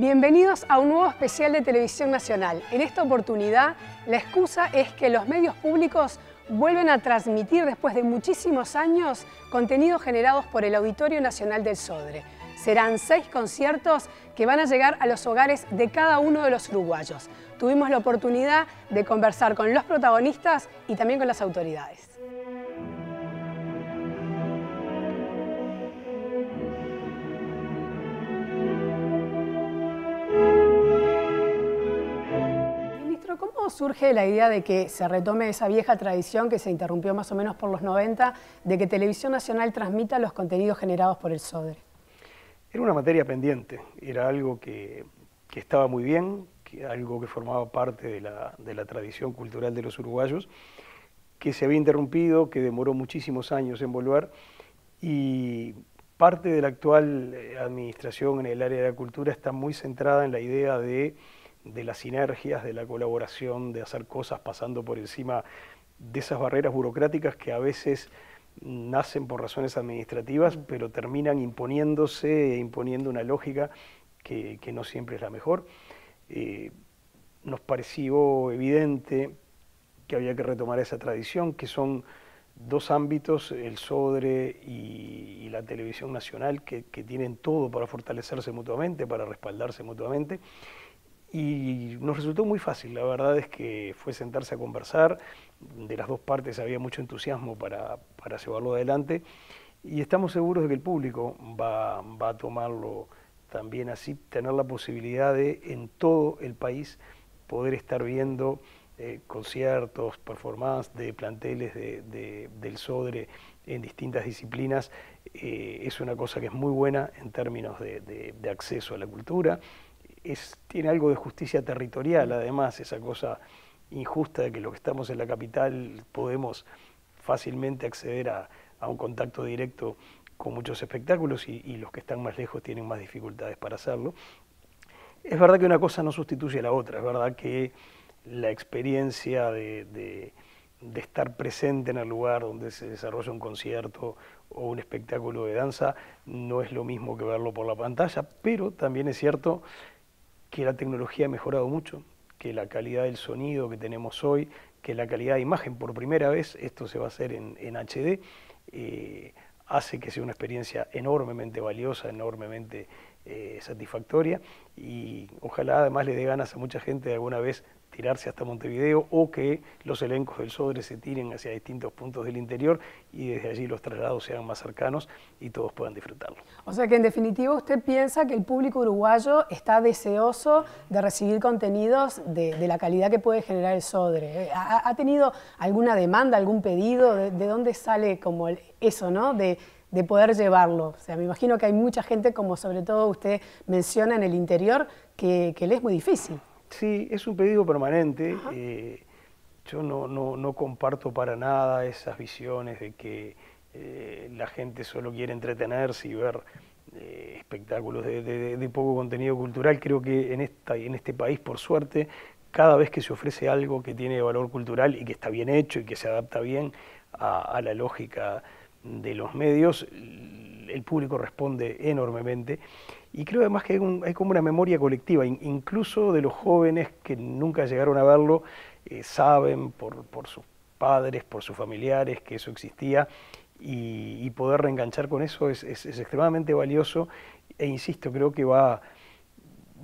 Bienvenidos a un nuevo especial de Televisión Nacional. En esta oportunidad, la excusa es que los medios públicos vuelven a transmitir después de muchísimos años contenidos generados por el Auditorio Nacional del Sodre. Serán seis conciertos que van a llegar a los hogares de cada uno de los uruguayos. Tuvimos la oportunidad de conversar con los protagonistas y también con las autoridades. surge la idea de que se retome esa vieja tradición que se interrumpió más o menos por los 90 de que Televisión Nacional transmita los contenidos generados por el SODRE? Era una materia pendiente, era algo que, estaba muy bien, algo que formaba parte de la, de la tradición cultural de los uruguayos, que se había interrumpido, que demoró muchísimos años en volver y parte de la actual eh, administración en el área de la cultura está muy centrada en la idea de de las sinergias, de la colaboración, de hacer cosas pasando por encima de esas barreras burocráticas que a veces nacen por razones administrativas, mm. pero terminan imponiéndose, e imponiendo una lógica que, no siempre es la mejor. Eh, nos pareció evidente que había que retomar esa tradición, que son dos ámbitos, el SODRE y, la televisión nacional, que tienen todo para fortalecerse mutuamente, para respaldarse mutuamente y nos resultó muy fácil. La verdad es que fue sentarse a conversar, de las dos partes había mucho entusiasmo para, para llevarlo adelante y estamos seguros de que el público va, a tomarlo también así, tener la posibilidad de en todo el país poder estar viendo eh, conciertos, performances de planteles del Sodre en distintas disciplinas, eh, es una cosa que es muy buena en términos de acceso a la cultura, tiene algo de justicia territorial, además, esa cosa injusta de que los que estamos en la capital podemos fácilmente acceder a, un contacto directo con muchos espectáculos y, los que están más lejos tienen más dificultades para hacerlo. Es verdad que una cosa no sustituye a la otra, es verdad que la experiencia de estar presente en el lugar donde se desarrolla un concierto o un espectáculo de danza no es lo mismo que verlo por la pantalla, pero también es cierto que la tecnología ha mejorado mucho, que la calidad del sonido que tenemos hoy, que la calidad de imagen, por primera vez esto se va a hacer en, HD, eh, hace que sea una experiencia enormemente valiosa, enormemente eh, satisfactoria y ojalá además le dé ganas a mucha gente de alguna vez girarse hasta Montevideo o que los elencos del Sodre se tiren hacia distintos puntos del interior y desde allí los traslados sean más cercanos y todos puedan disfrutarlo. O sea que en definitiva usted piensa que el público uruguayo está deseoso de recibir contenidos de, la calidad que puede generar el Sodre. Eh, ¿Ha, tenido alguna demanda, algún pedido? ¿De, dónde sale como eso, no? De, poder llevarlo. O sea, me imagino que hay mucha gente, como sobre todo usted menciona en el interior, que le es muy difícil. Sí, es un pedido permanente. Eh, yo no, no, no, comparto para nada esas visiones de que eh, la gente solo quiere entretenerse y ver eh, espectáculos de, poco contenido cultural. Creo que en, esta, en este país, por suerte, cada vez que se ofrece algo que tiene valor cultural y que está bien hecho y que se adapta bien a, a la lógica de los medios, el público responde enormemente. Y creo además que hay, como una memoria colectiva, incluso de los jóvenes que nunca llegaron a verlo, eh, saben por, sus padres, por sus familiares que eso existía y, poder reenganchar con eso es, extremadamente valioso e insisto, creo que va,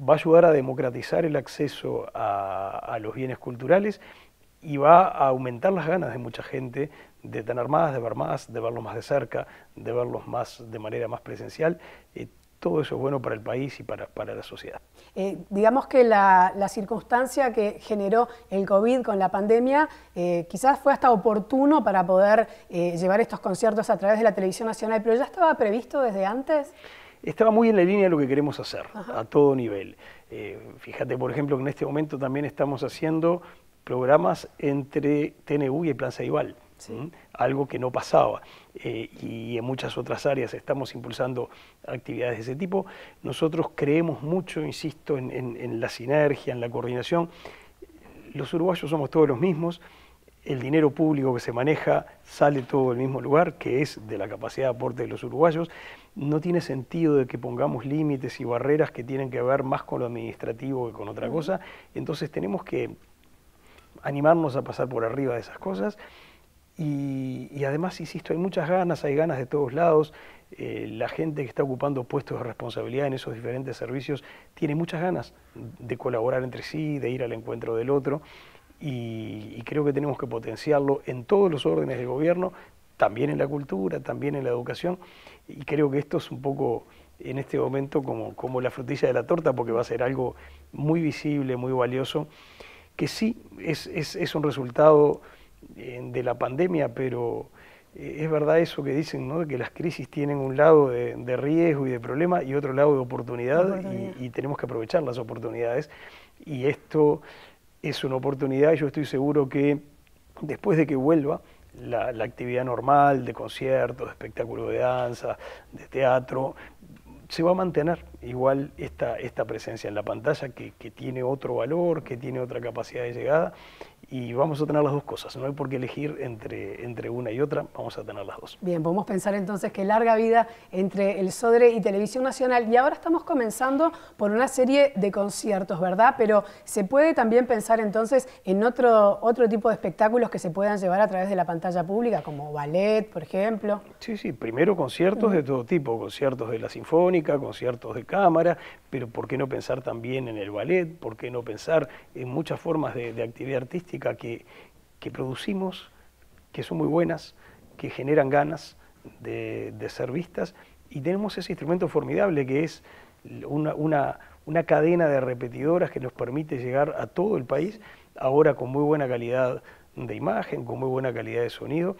va a ayudar a democratizar el acceso a, a los bienes culturales y va a aumentar las ganas de mucha gente de tener más, de ver más, de verlos más de cerca, de verlos más de manera más presencial. Eh, todo eso es bueno para el país y para, la sociedad. Eh, digamos que la, circunstancia que generó el COVID con la pandemia eh, quizás fue hasta oportuno para poder llevar estos conciertos a través de la televisión nacional, pero ya estaba previsto desde antes. Estaba muy en la línea de lo que queremos hacer, a todo nivel. fíjate, por ejemplo, que en este momento también estamos haciendo programas entre TNU y Plaza Plan algo que no pasaba. Eh, y en muchas otras áreas estamos impulsando actividades de ese tipo. Nosotros creemos mucho, insisto, en, en la sinergia, en la coordinación. Los uruguayos somos todos los mismos el dinero público que se maneja sale todo del mismo lugar, que es de la capacidad de aporte de los uruguayos. No tiene sentido de que pongamos límites y barreras que tienen que ver más con lo administrativo que con otra cosa. Entonces tenemos que animarnos a pasar por arriba de esas cosas y, además, insisto, hay muchas ganas, hay ganas de todos lados. Eh, la gente que está ocupando puestos de responsabilidad en esos diferentes servicios tiene muchas ganas de colaborar entre sí, de ir al encuentro del otro. Y, creo que tenemos que potenciarlo en todos los órdenes del gobierno, también en la cultura, también en la educación. Y creo que esto es un poco en este momento como, como la frutilla de la torta, porque va a ser algo muy visible, muy valioso, que sí es, es un resultado eh, de la pandemia, pero eh, es verdad eso que dicen, ¿no? que las crisis tienen un lado de, riesgo y de problema y otro lado de oportunidad, Y, tenemos que aprovechar las oportunidades. Y esto es una oportunidad y yo estoy seguro que después de que vuelva la, la actividad normal de conciertos, de espectáculos de danza, de teatro, se va a mantener igual esta, esta presencia en la pantalla que, que tiene otro valor, que tiene otra capacidad de llegada y vamos a tener las dos cosas, no hay por qué elegir entre, entre una y otra, vamos a tener las dos. Bien, podemos pensar entonces que larga vida entre el Sodre y Televisión Nacional y ahora estamos comenzando por una serie de conciertos, ¿verdad? Pero se puede también pensar entonces en otro, otro tipo de espectáculos que se puedan llevar a través de la pantalla pública, como ballet, por ejemplo. Sí, sí, primero conciertos de todo tipo, conciertos de la sinfónica, conciertos de cámara, pero ¿por qué no pensar también en el ballet? ¿Por qué no pensar en muchas formas de actividad artística? que, producimos, que son muy buenas, que generan ganas de, ser vistas, y tenemos ese instrumento formidable que es una, cadena de repetidoras que nos permite llegar a todo el país, ahora con muy buena calidad de imagen, con muy buena calidad de sonido.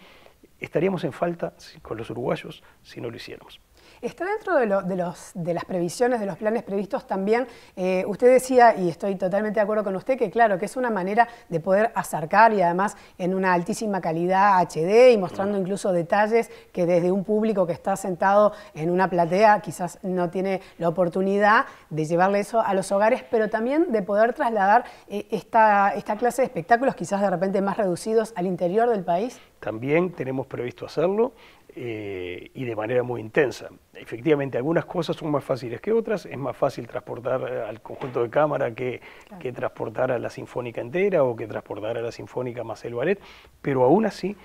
Estaríamos en falta con los uruguayos si no lo hiciéramos. Está dentro de, los, de las previsiones, de los planes previstos también. Eh, usted decía, y estoy totalmente de acuerdo con usted, que claro, que es una manera de poder acercar y además en una altísima calidad HD y mostrando incluso detalles que desde un público que está sentado en una platea quizás no tiene la oportunidad de llevarle eso a los hogares, pero también de poder trasladar eh, esta clase de espectáculos quizás de repente más reducidos al interior del país. También tenemos previsto hacerlo. Eh, y de manera muy intensa. Efectivamente, algunas cosas son más fáciles que otras, es más fácil transportar eh, al conjunto de cámara que, transportar a la sinfónica entera o que transportar a la sinfónica más el ballet, pero aún así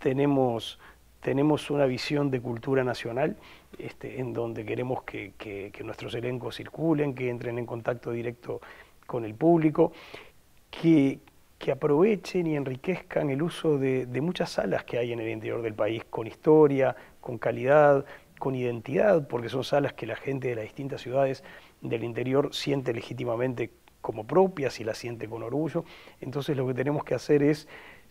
tenemos tenemos una visión de cultura nacional este, en donde queremos que, que, nuestros elencos circulen, que entren en contacto directo con el público, que, que aprovechen y enriquezcan el uso de, muchas salas que hay en el interior del país, con historia, con calidad, con identidad, porque son salas que la gente de las distintas ciudades del interior siente legítimamente como propias y las siente con orgullo. Entonces lo que tenemos que hacer es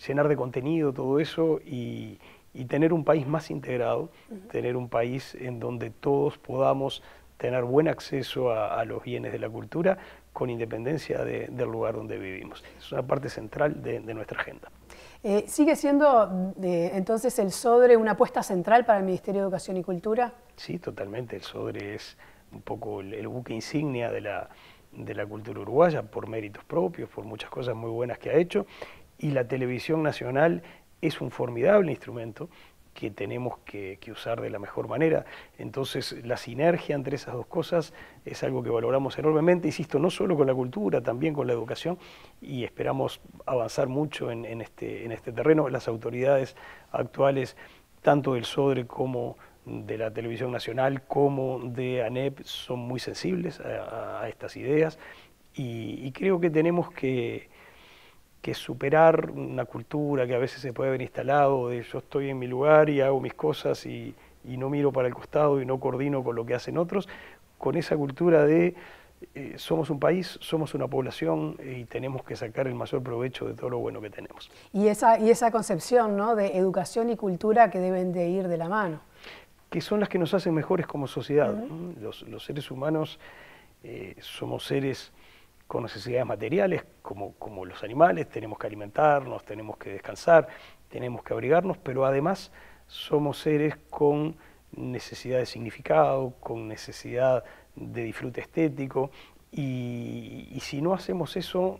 llenar de contenido todo eso y, tener un país más integrado, tener un país en donde todos podamos tener buen acceso a los bienes de la cultura, con independencia del lugar donde vivimos. Es una parte central de, nuestra agenda. Eh, ¿Sigue siendo entonces el SODRE una apuesta central para el Ministerio de Educación y Cultura? Sí, totalmente. El SODRE es un poco el, buque insignia de la, de la cultura uruguaya por méritos propios, por muchas cosas muy buenas que ha hecho. Y la televisión nacional es un formidable instrumento que tenemos que, usar de la mejor manera. Entonces, la sinergia entre esas dos cosas es algo que valoramos enormemente, insisto, no solo con la cultura, también con la educación, y esperamos avanzar mucho en, este, este, terreno. Las autoridades actuales, tanto del SODRE como de la Televisión Nacional, como de ANEP, son muy sensibles a, estas ideas, y creo que tenemos que que superar una cultura que a veces se puede haber instalado de yo estoy en mi lugar y hago mis cosas y, no miro para el costado y no coordino con lo que hacen otros, con esa cultura de eh, somos un país, somos una población eh, y tenemos que sacar el mayor provecho de todo lo bueno que tenemos. Y esa, y esa concepción ¿no? de educación y cultura que deben de ir de la mano. Que son las que nos hacen mejores como sociedad. los, seres humanos eh, somos seres con necesidades materiales, como, como los animales, tenemos que alimentarnos, tenemos que descansar, tenemos que abrigarnos, pero además somos seres con necesidad de significado, con necesidad de disfrute estético, y, y, si no hacemos eso,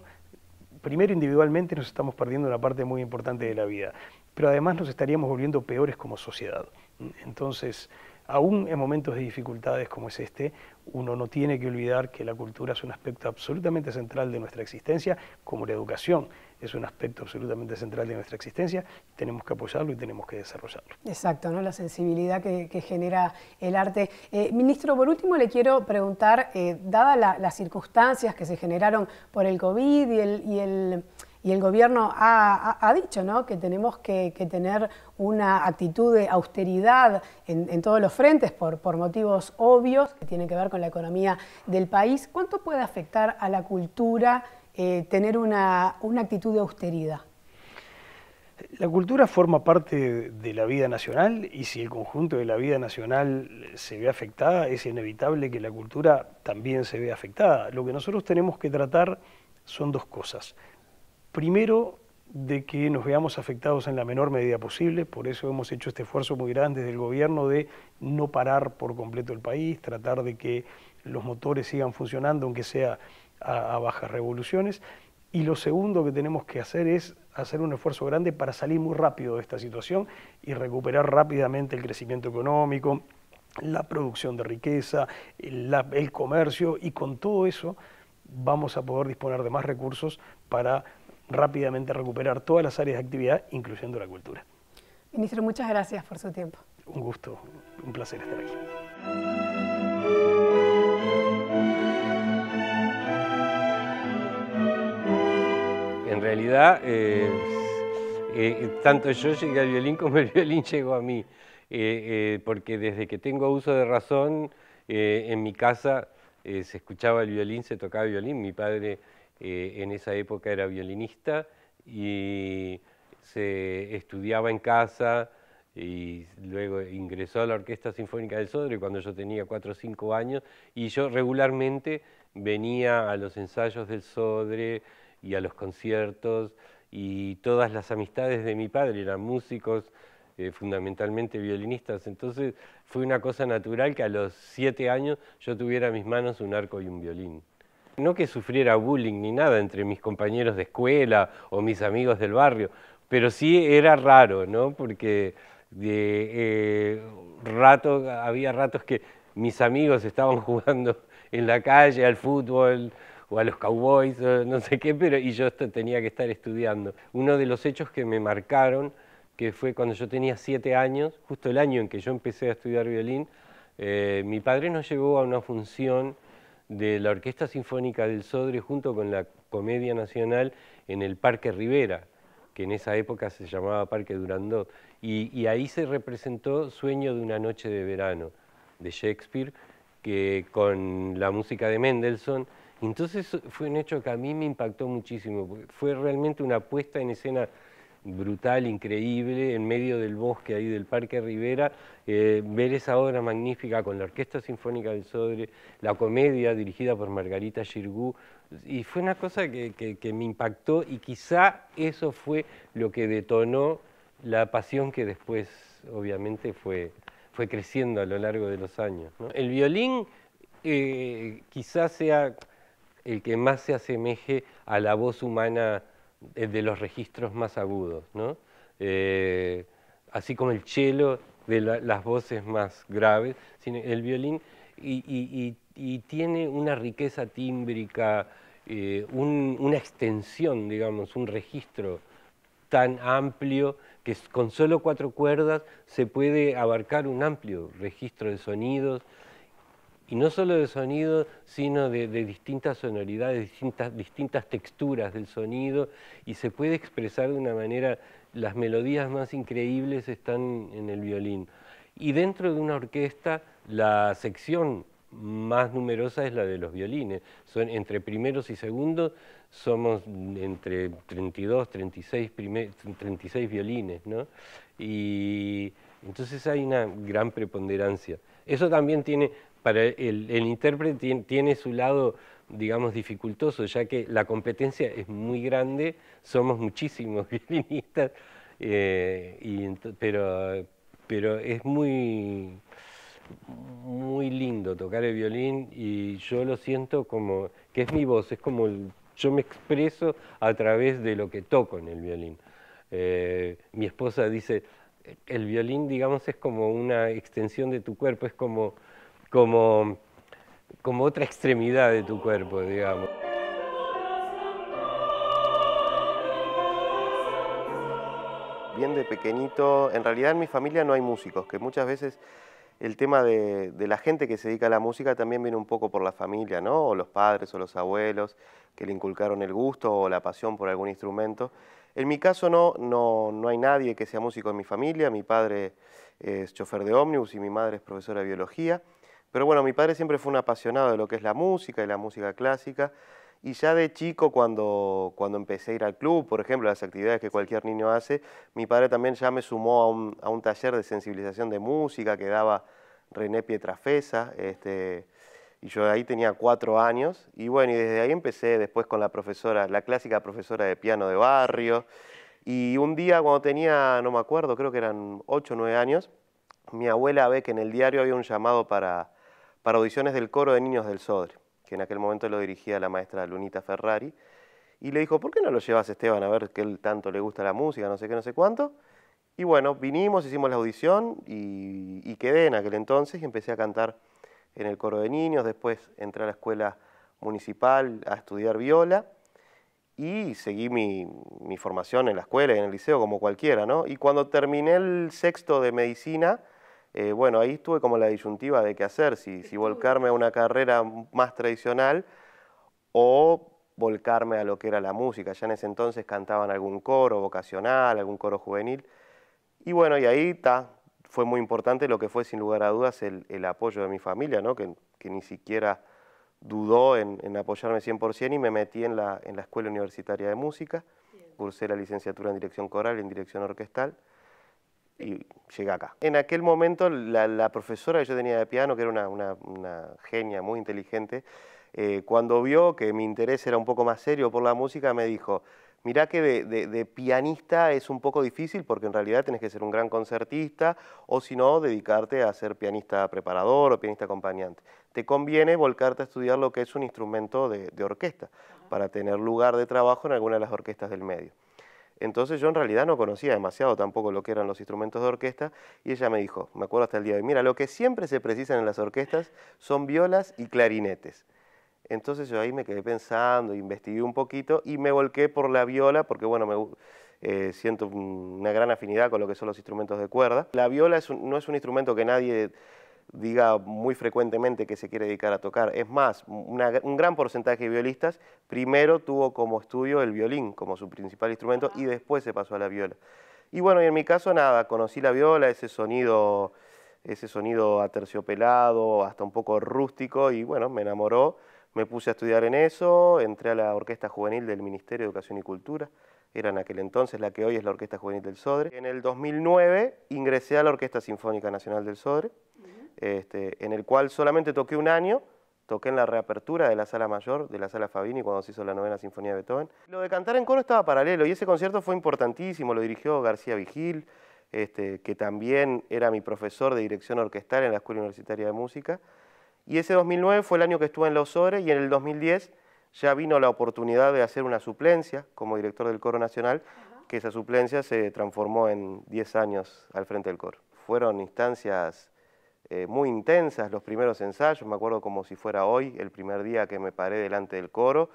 primero individualmente nos estamos perdiendo una parte muy importante de la vida, pero además nos estaríamos volviendo peores como sociedad. Entonces, aún en momentos de dificultades como es este, uno no tiene que olvidar que la cultura es un aspecto absolutamente central de nuestra existencia, como la educación es un aspecto absolutamente central de nuestra existencia, tenemos que apoyarlo y tenemos que desarrollarlo. Exacto, ¿no? la sensibilidad que, genera el arte. Eh, ministro, por último le quiero preguntar, eh, dadas las circunstancias que se generaron por el COVID Y el y el gobierno ha, dicho ¿no? que tenemos que, tener una actitud de austeridad en, todos los frentes por, motivos obvios que tienen que ver con la economía del país. ¿Cuánto puede afectar a la cultura eh, tener una actitud de austeridad? La cultura forma parte de la vida nacional y si el conjunto de la vida nacional se ve afectada, es inevitable que la cultura también se vea afectada. Lo que nosotros tenemos que tratar son dos cosas. Primero, de que nos veamos afectados en la menor medida posible, por eso hemos hecho este esfuerzo muy grande desde el gobierno de no parar por completo el país, tratar de que los motores sigan funcionando, aunque sea a, bajas revoluciones. Y lo segundo que tenemos que hacer es hacer un esfuerzo grande para salir muy rápido de esta situación y recuperar rápidamente el crecimiento económico, la producción de riqueza, el, el comercio, y con todo eso vamos a poder disponer de más recursos para rápidamente recuperar todas las áreas de actividad, incluyendo la cultura. Ministro, muchas gracias por su tiempo. Un gusto, un placer estar aquí. en realidad, eh, eh, tanto yo llegué al violín como el violín llegó a mí, eh, porque desde que tengo uso de razón, en mi casa se escuchaba el violín, se tocaba el violín, mi padre eh, en esa época era violinista y se estudiaba en casa y luego ingresó a la Orquesta Sinfónica del Sodre cuando yo tenía 4 o 5 años y yo regularmente venía a los ensayos del Sodre y a los conciertos y todas las amistades de mi padre eran músicos, eh, fundamentalmente violinistas, entonces fue una cosa natural que a los 7 años yo tuviera en mis manos un arco y un violín. No que sufriera bullying ni nada entre mis compañeros de escuela o mis amigos del barrio, pero sí era raro, ¿no? Porque de, eh, rato, había ratos que mis amigos estaban jugando en la calle al fútbol o a los cowboys, no sé qué, pero y yo tenía que estar estudiando. Uno de los hechos que me marcaron, que fue cuando yo tenía siete años, justo el año en que yo empecé a estudiar violín, eh, mi padre nos llevó a una función de la Orquesta Sinfónica del Sodre junto con la Comedia Nacional en el Parque Rivera, que en esa época se llamaba Parque Durandot. Y, y ahí se representó Sueño de una noche de verano de Shakespeare, que con la música de Mendelssohn. Entonces fue un hecho que a mí me impactó muchísimo, fue realmente una puesta en escena brutal, increíble, en medio del bosque ahí del Parque Rivera, eh, ver esa obra magnífica con la Orquesta Sinfónica del Sodre, la comedia dirigida por Margarita Girgú, y fue una cosa que, me impactó y quizá eso fue lo que detonó la pasión que después obviamente fue, fue creciendo a lo largo de los años. El violín quizá eh, quizás sea el que más se asemeje a la voz humana eh, de los registros más agudos, eh, así como el cello de las voces más graves, el violín y, tiene una riqueza tímbrica, eh, una extensión, digamos, un registro tan amplio que con solo cuatro cuerdas se puede abarcar un amplio registro de sonidos, y no solo de sonido, sino de, distintas sonoridades, distintas, distintas, texturas del sonido, y se puede expresar de una manera, las melodías más increíbles están en el violín. Y dentro de una orquesta, la sección más numerosa es la de los violines. Son entre primeros y segundos somos entre 32, 36, 36 violines, ¿no? Y entonces hay una gran preponderancia. Eso también tiene para el, intérprete tiene, su lado digamos, dificultoso, ya que la competencia es muy grande, somos muchísimos violinistas, eh, pero, pero es muy, muy lindo tocar el violín y yo lo siento como, que es mi voz, es como yo me expreso a través de lo que toco en el violín. Eh, mi esposa dice, el violín, digamos, es como una extensión de tu cuerpo, es como como, como otra extremidad de tu cuerpo, digamos. Bien de pequeñito, en realidad en mi familia no hay músicos, que muchas veces el tema de, la gente que se dedica a la música también viene un poco por la familia, ¿no? O los padres o los abuelos que le inculcaron el gusto o la pasión por algún instrumento. En mi caso no, no, no hay nadie que sea músico en mi familia. Mi padre es chofer de ómnibus y mi madre es profesora de biología. Pero bueno, mi padre siempre fue un apasionado de lo que es la música y la música clásica. Y ya de chico, cuando, cuando empecé a ir al club, por ejemplo, las actividades que cualquier niño hace, mi padre también ya me sumó a un, taller de sensibilización de música que daba René Pietrafesa. Este, y yo ahí tenía cuatro años. Y bueno, y desde ahí empecé después con la profesora, la clásica profesora de piano de barrio. Y un día cuando tenía, no me acuerdo, creo que eran ocho o nueve años, mi abuela ve que en el diario había un llamado para para audiciones del coro de niños del Sodre, que en aquel momento lo dirigía la maestra Lunita Ferrari, y le dijo, ¿por qué no lo llevas Esteban a ver que él tanto le gusta la música, no sé qué, no sé cuánto? Y bueno, vinimos, hicimos la audición y, quedé en aquel entonces y empecé a cantar en el coro de niños, después entré a la escuela municipal a estudiar viola y seguí mi, mi formación en la escuela y en el liceo como cualquiera, ¿no? Y cuando terminé el sexto de medicina, eh, bueno, ahí estuve como la disyuntiva de qué hacer, si, volcarme a una carrera más tradicional o volcarme a lo que era la música. Ya en ese entonces cantaban algún coro vocacional, algún coro juvenil. Y bueno, y ahí está fue muy importante lo que fue sin lugar a dudas el, apoyo de mi familia, que, ni siquiera dudó en, apoyarme 100% y me metí en la, Escuela Universitaria de Música, cursé la licenciatura en dirección coral y en dirección orquestal y llegué acá. En aquel momento la, profesora que yo tenía de piano, que era una, genia muy inteligente, eh, cuando vio que mi interés era un poco más serio por la música, me dijo, mirá que de, pianista es un poco difícil porque en realidad tienes que ser un gran concertista o si no, dedicarte a ser pianista preparador o pianista acompañante. Te conviene volcarte a estudiar lo que es un instrumento de orquesta para tener lugar de trabajo en alguna de las orquestas del medio. Entonces yo en realidad no conocía demasiado tampoco lo que eran los instrumentos de orquesta y ella me dijo, me acuerdo hasta el día de hoy, mira, lo que siempre se precisan en las orquestas son violas y clarinetes. Entonces yo ahí me quedé pensando, investigué un poquito y me volqué por la viola porque bueno, me, eh, siento una gran afinidad con lo que son los instrumentos de cuerda. La viola no es un instrumento que nadie diga muy frecuentemente que se quiere dedicar a tocar. Es más, un gran porcentaje de violistas primero tuvo como estudio el violín como su principal instrumento y después se pasó a la viola. Y bueno, en mi caso nada, conocí la viola, ese sonido, ese sonido aterciopelado, hasta un poco rústico y bueno, me enamoró. Me puse a estudiar en eso, entré a la Orquesta Juvenil del Ministerio de Educación y Cultura, era en aquel entonces la que hoy es la Orquesta Juvenil del Sodre. En el 2009 ingresé a la Orquesta Sinfónica Nacional del Sodre. Este, en el cual solamente toqué un año, toqué en la reapertura de la sala mayor, de la sala Fabini, cuando se hizo la novena sinfonía de Beethoven. Lo de cantar en coro estaba paralelo y ese concierto fue importantísimo, lo dirigió García Vigil, este, que también era mi profesor de dirección orquestal en la Escuela Universitaria de Música. Y ese 2009 fue el año que estuve en Los Ores y en el 2010 ya vino la oportunidad de hacer una suplencia como director del Coro Nacional, que esa suplencia se transformó en 10 años al frente del coro. Fueron instancias eh, muy intensas los primeros ensayos, me acuerdo como si fuera hoy, el primer día que me paré delante del coro,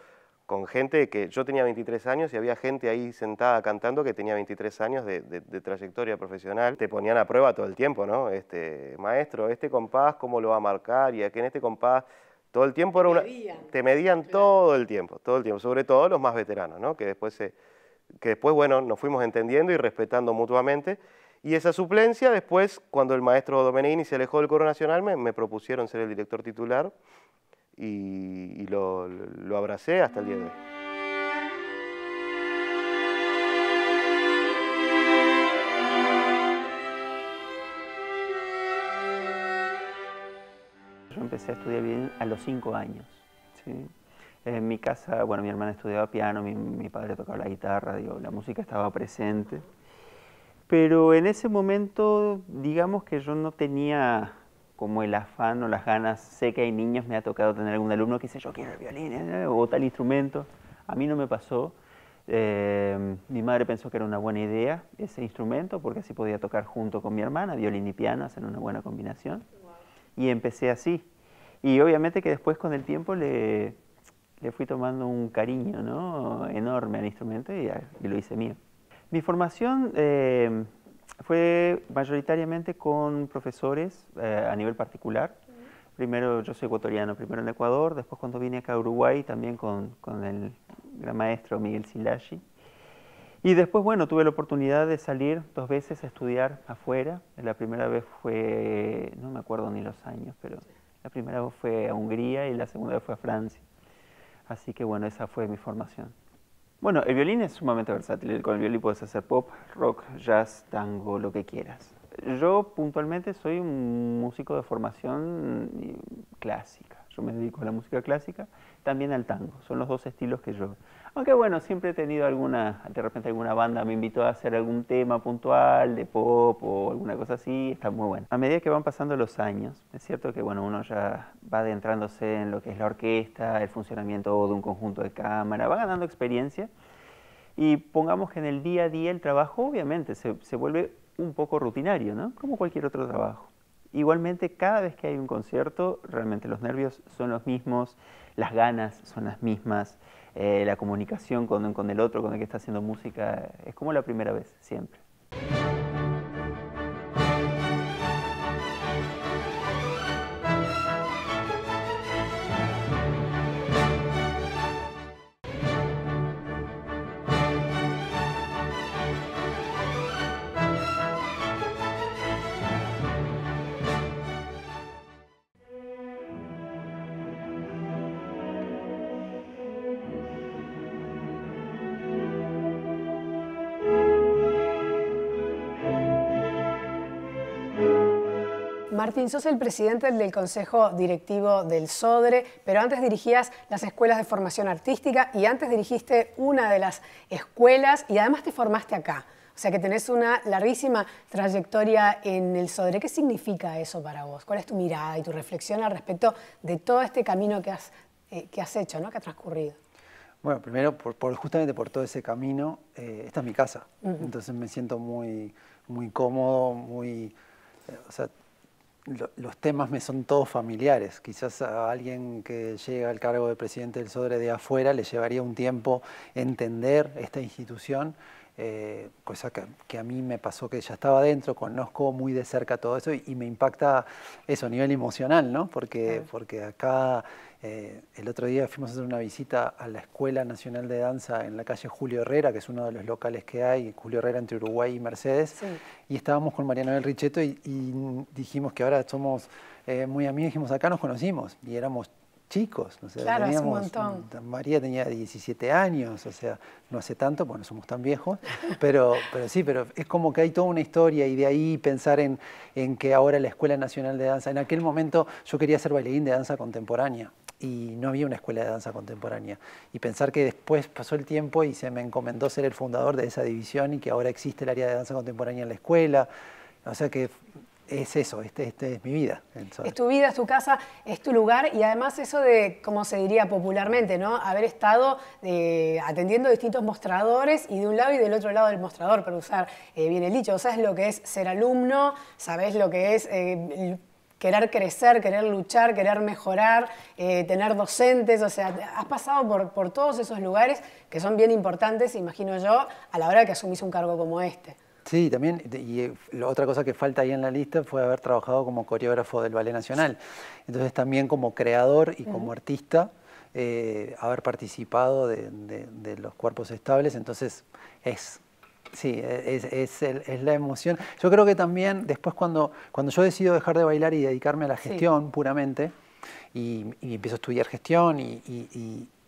con gente que yo tenía 23 años y había gente ahí sentada cantando que tenía 23 años de, trayectoria profesional. Te ponían a prueba todo el tiempo, ¿no? Este, maestro, este compás, ¿cómo lo va a marcar? Y aquí en este compás, todo el tiempo era una... Te medían todo el tiempo, todo el tiempo, sobre todo los más veteranos, ¿no? Que después, que después bueno, nos fuimos entendiendo y respetando mutuamente. Y esa suplencia después, cuando el maestro Domeneini se alejó del coro nacional, me, me propusieron ser el director titular y, lo, lo abracé hasta el día de hoy. Yo empecé a estudiar bien a los cinco años. En mi casa, bueno, mi hermana estudiaba piano, mi, mi padre tocaba la guitarra, la música estaba presente. Pero en ese momento, digamos que yo no tenía como el afán o las ganas. Sé que hay niños, me ha tocado tener algún alumno que dice, yo quiero el violín eh, eh", o tal instrumento. A mí no me pasó. Eh, mi madre pensó que era una buena idea ese instrumento porque así podía tocar junto con mi hermana, violín y piano, hacer una buena combinación. Y empecé así. Y obviamente que después con el tiempo le, fui tomando un cariño enorme al instrumento y lo hice mío. Mi formación eh, fue mayoritariamente con profesores eh, a nivel particular. Primero, yo soy ecuatoriano, primero en Ecuador, después cuando vine acá a Uruguay también con, el gran maestro Miguel Silashi. Y después, bueno, tuve la oportunidad de salir dos veces a estudiar afuera. La primera vez fue, no me acuerdo ni los años, pero la primera vez fue a Hungría y la segunda vez fue a Francia. Así que bueno, esa fue mi formación. Bueno, el violín es sumamente versátil. Con el violín puedes hacer pop, rock, jazz, tango, lo que quieras. Yo puntualmente soy un músico de formación clásica. Yo me dedico a la música clásica, también al tango. Son los dos estilos que yo aunque bueno, siempre he tenido alguna, de repente alguna banda me invitó a hacer algún tema puntual de pop o alguna cosa así, está muy bueno. A medida que van pasando los años, es cierto que bueno, uno ya va adentrándose en lo que es la orquesta, el funcionamiento de un conjunto de cámara, va ganando experiencia y pongamos que en el día a día el trabajo obviamente se, se vuelve un poco rutinario, ¿no? Como cualquier otro trabajo. Igualmente, cada vez que hay un concierto, realmente los nervios son los mismos, las ganas son las mismas, eh, la comunicación con, con el otro, con el que está haciendo música, es como la primera vez, siempre. sos el presidente del Consejo Directivo del SODRE, pero antes dirigías las escuelas de formación artística y antes dirigiste una de las escuelas y además te formaste acá. O sea que tenés una larguísima trayectoria en el SODRE. ¿Qué significa eso para vos? ¿Cuál es tu mirada y tu reflexión al respecto de todo este camino que has, eh, que has hecho, ¿no? que ha transcurrido? Bueno, primero, justamente por todo ese camino, eh, esta es mi casa. Entonces me siento muy, muy cómodo, muy... Eh, los temas me son todos familiares. Quizás a alguien que llega al cargo de presidente del SODRE de afuera le llevaría un tiempo entender esta institución, eh, cosa que, a mí me pasó que ya estaba dentro, conozco muy de cerca todo eso y, me impacta eso a nivel emocional, ¿no? Porque, porque acá eh, el otro día fuimos a hacer una visita a la Escuela Nacional de Danza en la calle Julio Herrera, que es uno de los locales que hay, Julio Herrera entre Uruguay y Mercedes, y estábamos con Mariano del Richeto y, dijimos que ahora somos eh, muy amigos, dijimos, acá nos conocimos y éramos chicos, claro, teníamos, un montón. María tenía 17 años, o sea, no hace tanto, bueno, somos tan viejos, pero, sí, pero es como que hay toda una historia y de ahí pensar en, en que ahora la Escuela Nacional de Danza, en aquel momento yo quería ser bailarín de danza contemporánea, y no había una escuela de danza contemporánea. Y pensar que después pasó el tiempo y se me encomendó ser el fundador de esa división y que ahora existe el área de danza contemporánea en la escuela. O sea que es eso, este, este es mi vida. Es tu vida, es tu casa, es tu lugar y además eso de, como se diría popularmente, ¿no? Haber estado eh, atendiendo distintos mostradores y de un lado y del otro lado del mostrador, para usar eh, bien el dicho. O lo que es ser alumno, sabes lo que es... Eh, querer crecer, querer luchar, querer mejorar, eh, tener docentes, o sea, has pasado por, todos esos lugares que son bien importantes, imagino yo, a la hora que asumís un cargo como este. Sí, también, y eh, otra cosa que falta ahí en la lista fue haber trabajado como coreógrafo del Ballet Nacional. Entonces también como creador y como artista, eh, haber participado de, los cuerpos estables, entonces es Sí, e, es, la emoción. Yo creo que también después cuando, cuando yo decido dejar de bailar y dedicarme a la gestión puramente, y, empiezo a estudiar gestión y,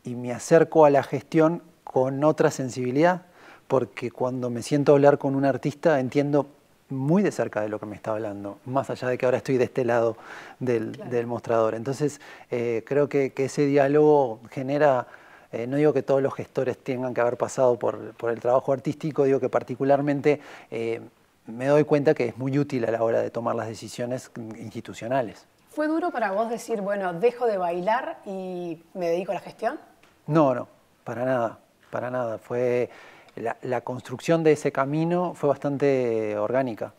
me acerco a la gestión con otra sensibilidad, porque cuando me siento a hablar con un artista entiendo muy de cerca de lo que me está hablando, más allá de que ahora estoy de este lado del, mostrador. Entonces, eh, creo que ese diálogo genera eh, no digo que todos los gestores tengan que haber pasado por, el trabajo artístico, digo que particularmente eh, me doy cuenta que es muy útil a la hora de tomar las decisiones institucionales. ¿Fue duro para vos decir, bueno, dejo de bailar y me dedico a la gestión? No, no, para nada, para nada. Fue la, construcción de ese camino fue bastante orgánica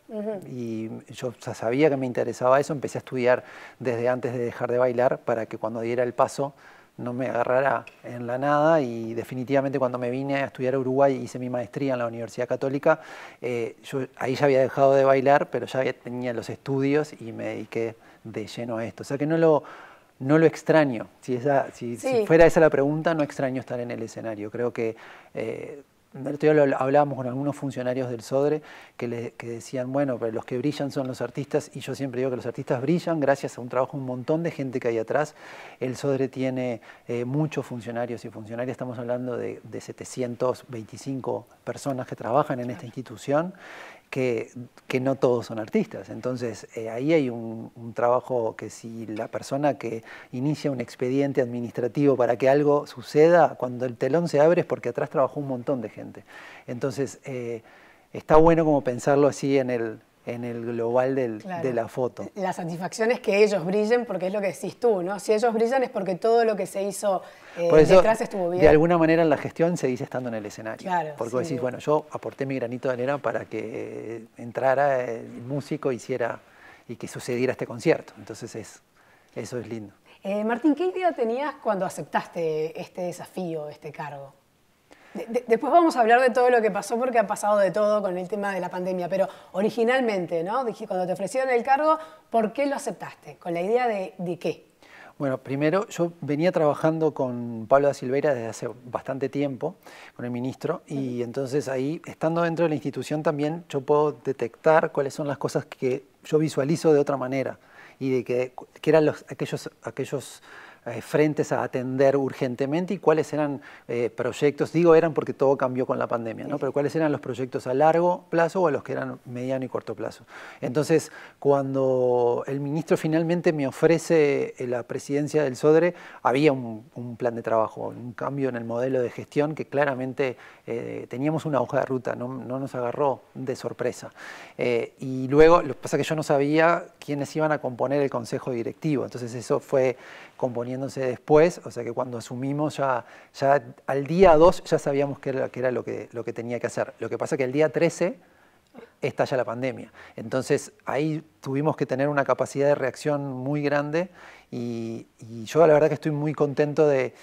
y yo sabía que me interesaba eso, empecé a estudiar desde antes de dejar de bailar para que cuando diera el paso no me agarrará en la nada y definitivamente cuando me vine a estudiar a Uruguay hice mi maestría en la Universidad Católica, eh, yo ahí ya había dejado de bailar, pero ya tenía los estudios y me dediqué de lleno a esto. O sea que no lo, no lo extraño. Si, esa, fuera esa la pregunta, no extraño estar en el escenario. Creo que... Eh, ya lo hablábamos con algunos funcionarios del SODRE que, decían, bueno, los que brillan son los artistas, y yo siempre digo que los artistas brillan gracias a un trabajo, de un montón de gente que hay atrás. El SODRE tiene eh, muchos funcionarios y funcionarias, estamos hablando de, de 725 personas que trabajan en esta institución, que, no todos son artistas. Entonces, eh, ahí hay un, trabajo que si la persona que inicia un expediente administrativo para que algo suceda, cuando el telón se abre es porque atrás trabajó un montón de gente. Entonces, eh, está bueno como pensarlo así en el, en el global de la foto. La satisfacción es que ellos brillen porque es lo que decís tú, ¿no? Si ellos brillan es porque todo lo que se hizo eh, detrás estuvo bien. De alguna manera en la gestión se dice estando en el escenario. porque decís, bueno, yo aporté mi granito de arena para que eh, entrara el músico, hiciera y que sucediera este concierto. Entonces es, eso es lindo. Eh, Martín, ¿qué idea tenías cuando aceptaste este desafío, este cargo? después vamos a hablar de todo lo que pasó, porque ha pasado de todo con el tema de la pandemia, pero originalmente, ¿no? Dije, cuando te ofrecieron el cargo, ¿por qué lo aceptaste? ¿Con la idea de, de qué? Bueno, primero yo venía trabajando con Pablo da Silveira desde hace bastante tiempo, con el ministro, y entonces ahí, estando dentro de la institución también, yo puedo detectar cuáles son las cosas que yo visualizo de otra manera y de que, que eran los, aquellos, aquellos eh, frentes a atender urgentemente y cuáles eran eh, proyectos, digo eran porque todo cambió con la pandemia, ¿no? pero cuáles eran los proyectos a largo plazo o a los que eran mediano y corto plazo. Entonces, cuando el ministro finalmente me ofrece eh, la presidencia del SODRE, había un, plan de trabajo, un cambio en el modelo de gestión que claramente teníamos una hoja de ruta, no, no nos agarró de sorpresa. y luego, lo que pasa es que yo no sabía quiénes iban a componer el consejo directivo, entonces eso fue componiéndose después, o sea que cuando asumimos ya, al día 2 ya sabíamos que era, lo, que, tenía que hacer. Lo que pasa que el día 13 estalla la pandemia. Entonces ahí tuvimos que tener una capacidad de reacción muy grande y, yo la verdad que estoy muy contento de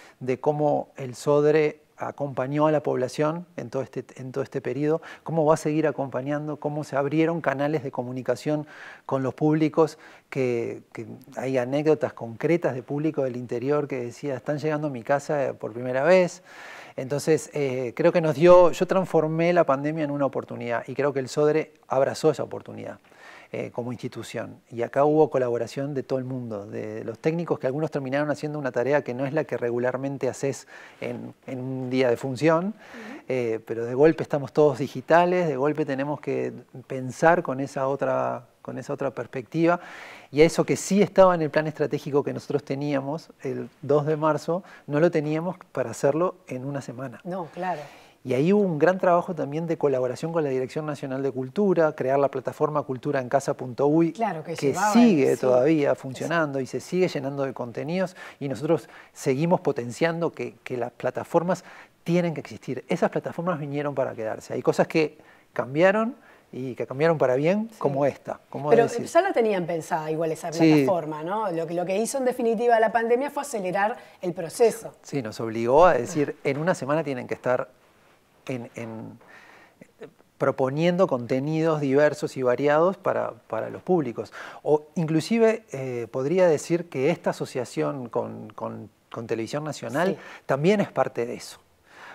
cómo el Sodre acompañó a la población este, en todo, este, periodo, cómo va a seguir acompañando, cómo se abrieron canales de comunicación con los públicos, que, hay anécdotas concretas de público del interior que decía, están llegando a mi casa eh, por primera vez. Entonces, eh, creo que nos dio, yo transformé la pandemia en una oportunidad y creo que el SODRE abrazó esa oportunidad. Eh, como institución. Y acá hubo colaboración de todo el mundo, de los técnicos que algunos terminaron haciendo una tarea que no es la que regularmente haces en, un día de función, eh, pero de golpe estamos todos digitales, de golpe tenemos que pensar con esa otra con esa otra perspectiva. Y a eso que sí estaba en el plan estratégico que nosotros teníamos el 2 de marzo, no lo teníamos para hacerlo en una semana. No, claro. Y ahí hubo un gran trabajo también de colaboración con la Dirección Nacional de Cultura, crear la plataforma culturaencasa.uy, que, sigue todavía funcionando y se sigue llenando de contenidos y nosotros seguimos potenciando que, las plataformas tienen que existir. Esas plataformas vinieron para quedarse. Hay cosas que cambiaron y que cambiaron para bien, como esta. Pero ya la tenían pensada igual esa plataforma, ¿no? Lo que, lo que hizo en definitiva la pandemia fue acelerar el proceso. Sí, nos obligó a decir, en una semana tienen que estar proponiendo contenidos diversos y variados para, los públicos. O inclusive eh, podría decir que esta asociación con, Televisión Nacional también es parte de eso.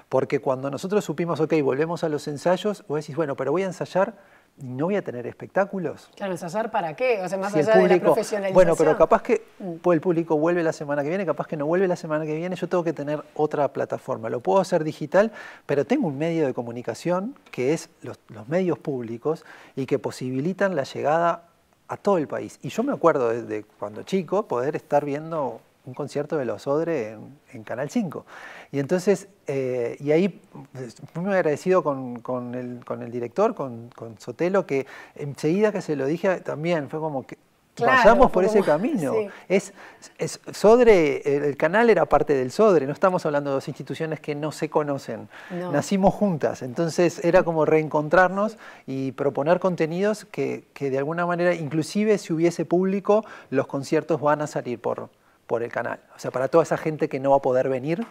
Porque cuando nosotros supimos, ok, volvemos a los ensayos, vos decís, bueno, pero voy a ensayar no voy a tener espectáculos. Claro, ¿es para qué, o sea, más allá de la Bueno, pero capaz que mm. pues, el público vuelve la semana que viene, capaz que no vuelve la semana que viene, yo tengo que tener otra plataforma. Lo puedo hacer digital, pero tengo un medio de comunicación que es los, los medios públicos y que posibilitan la llegada a todo el país. Y yo me acuerdo desde cuando chico poder estar viendo un concierto de los Sodre en, Canal 5. Y entonces, eh, y ahí fui pues, muy agradecido con, el, director, con, Sotelo, que enseguida que se lo dije también fue como que... pasamos por ese camino. Es, es, Sodre, el canal era parte del Sodre, no estamos hablando de dos instituciones que no se conocen. Nacimos juntas, entonces era como reencontrarnos y proponer contenidos que, que de alguna manera, inclusive si hubiese público, los conciertos van a salir por, por el canal. O sea, para toda esa gente que no va a poder venir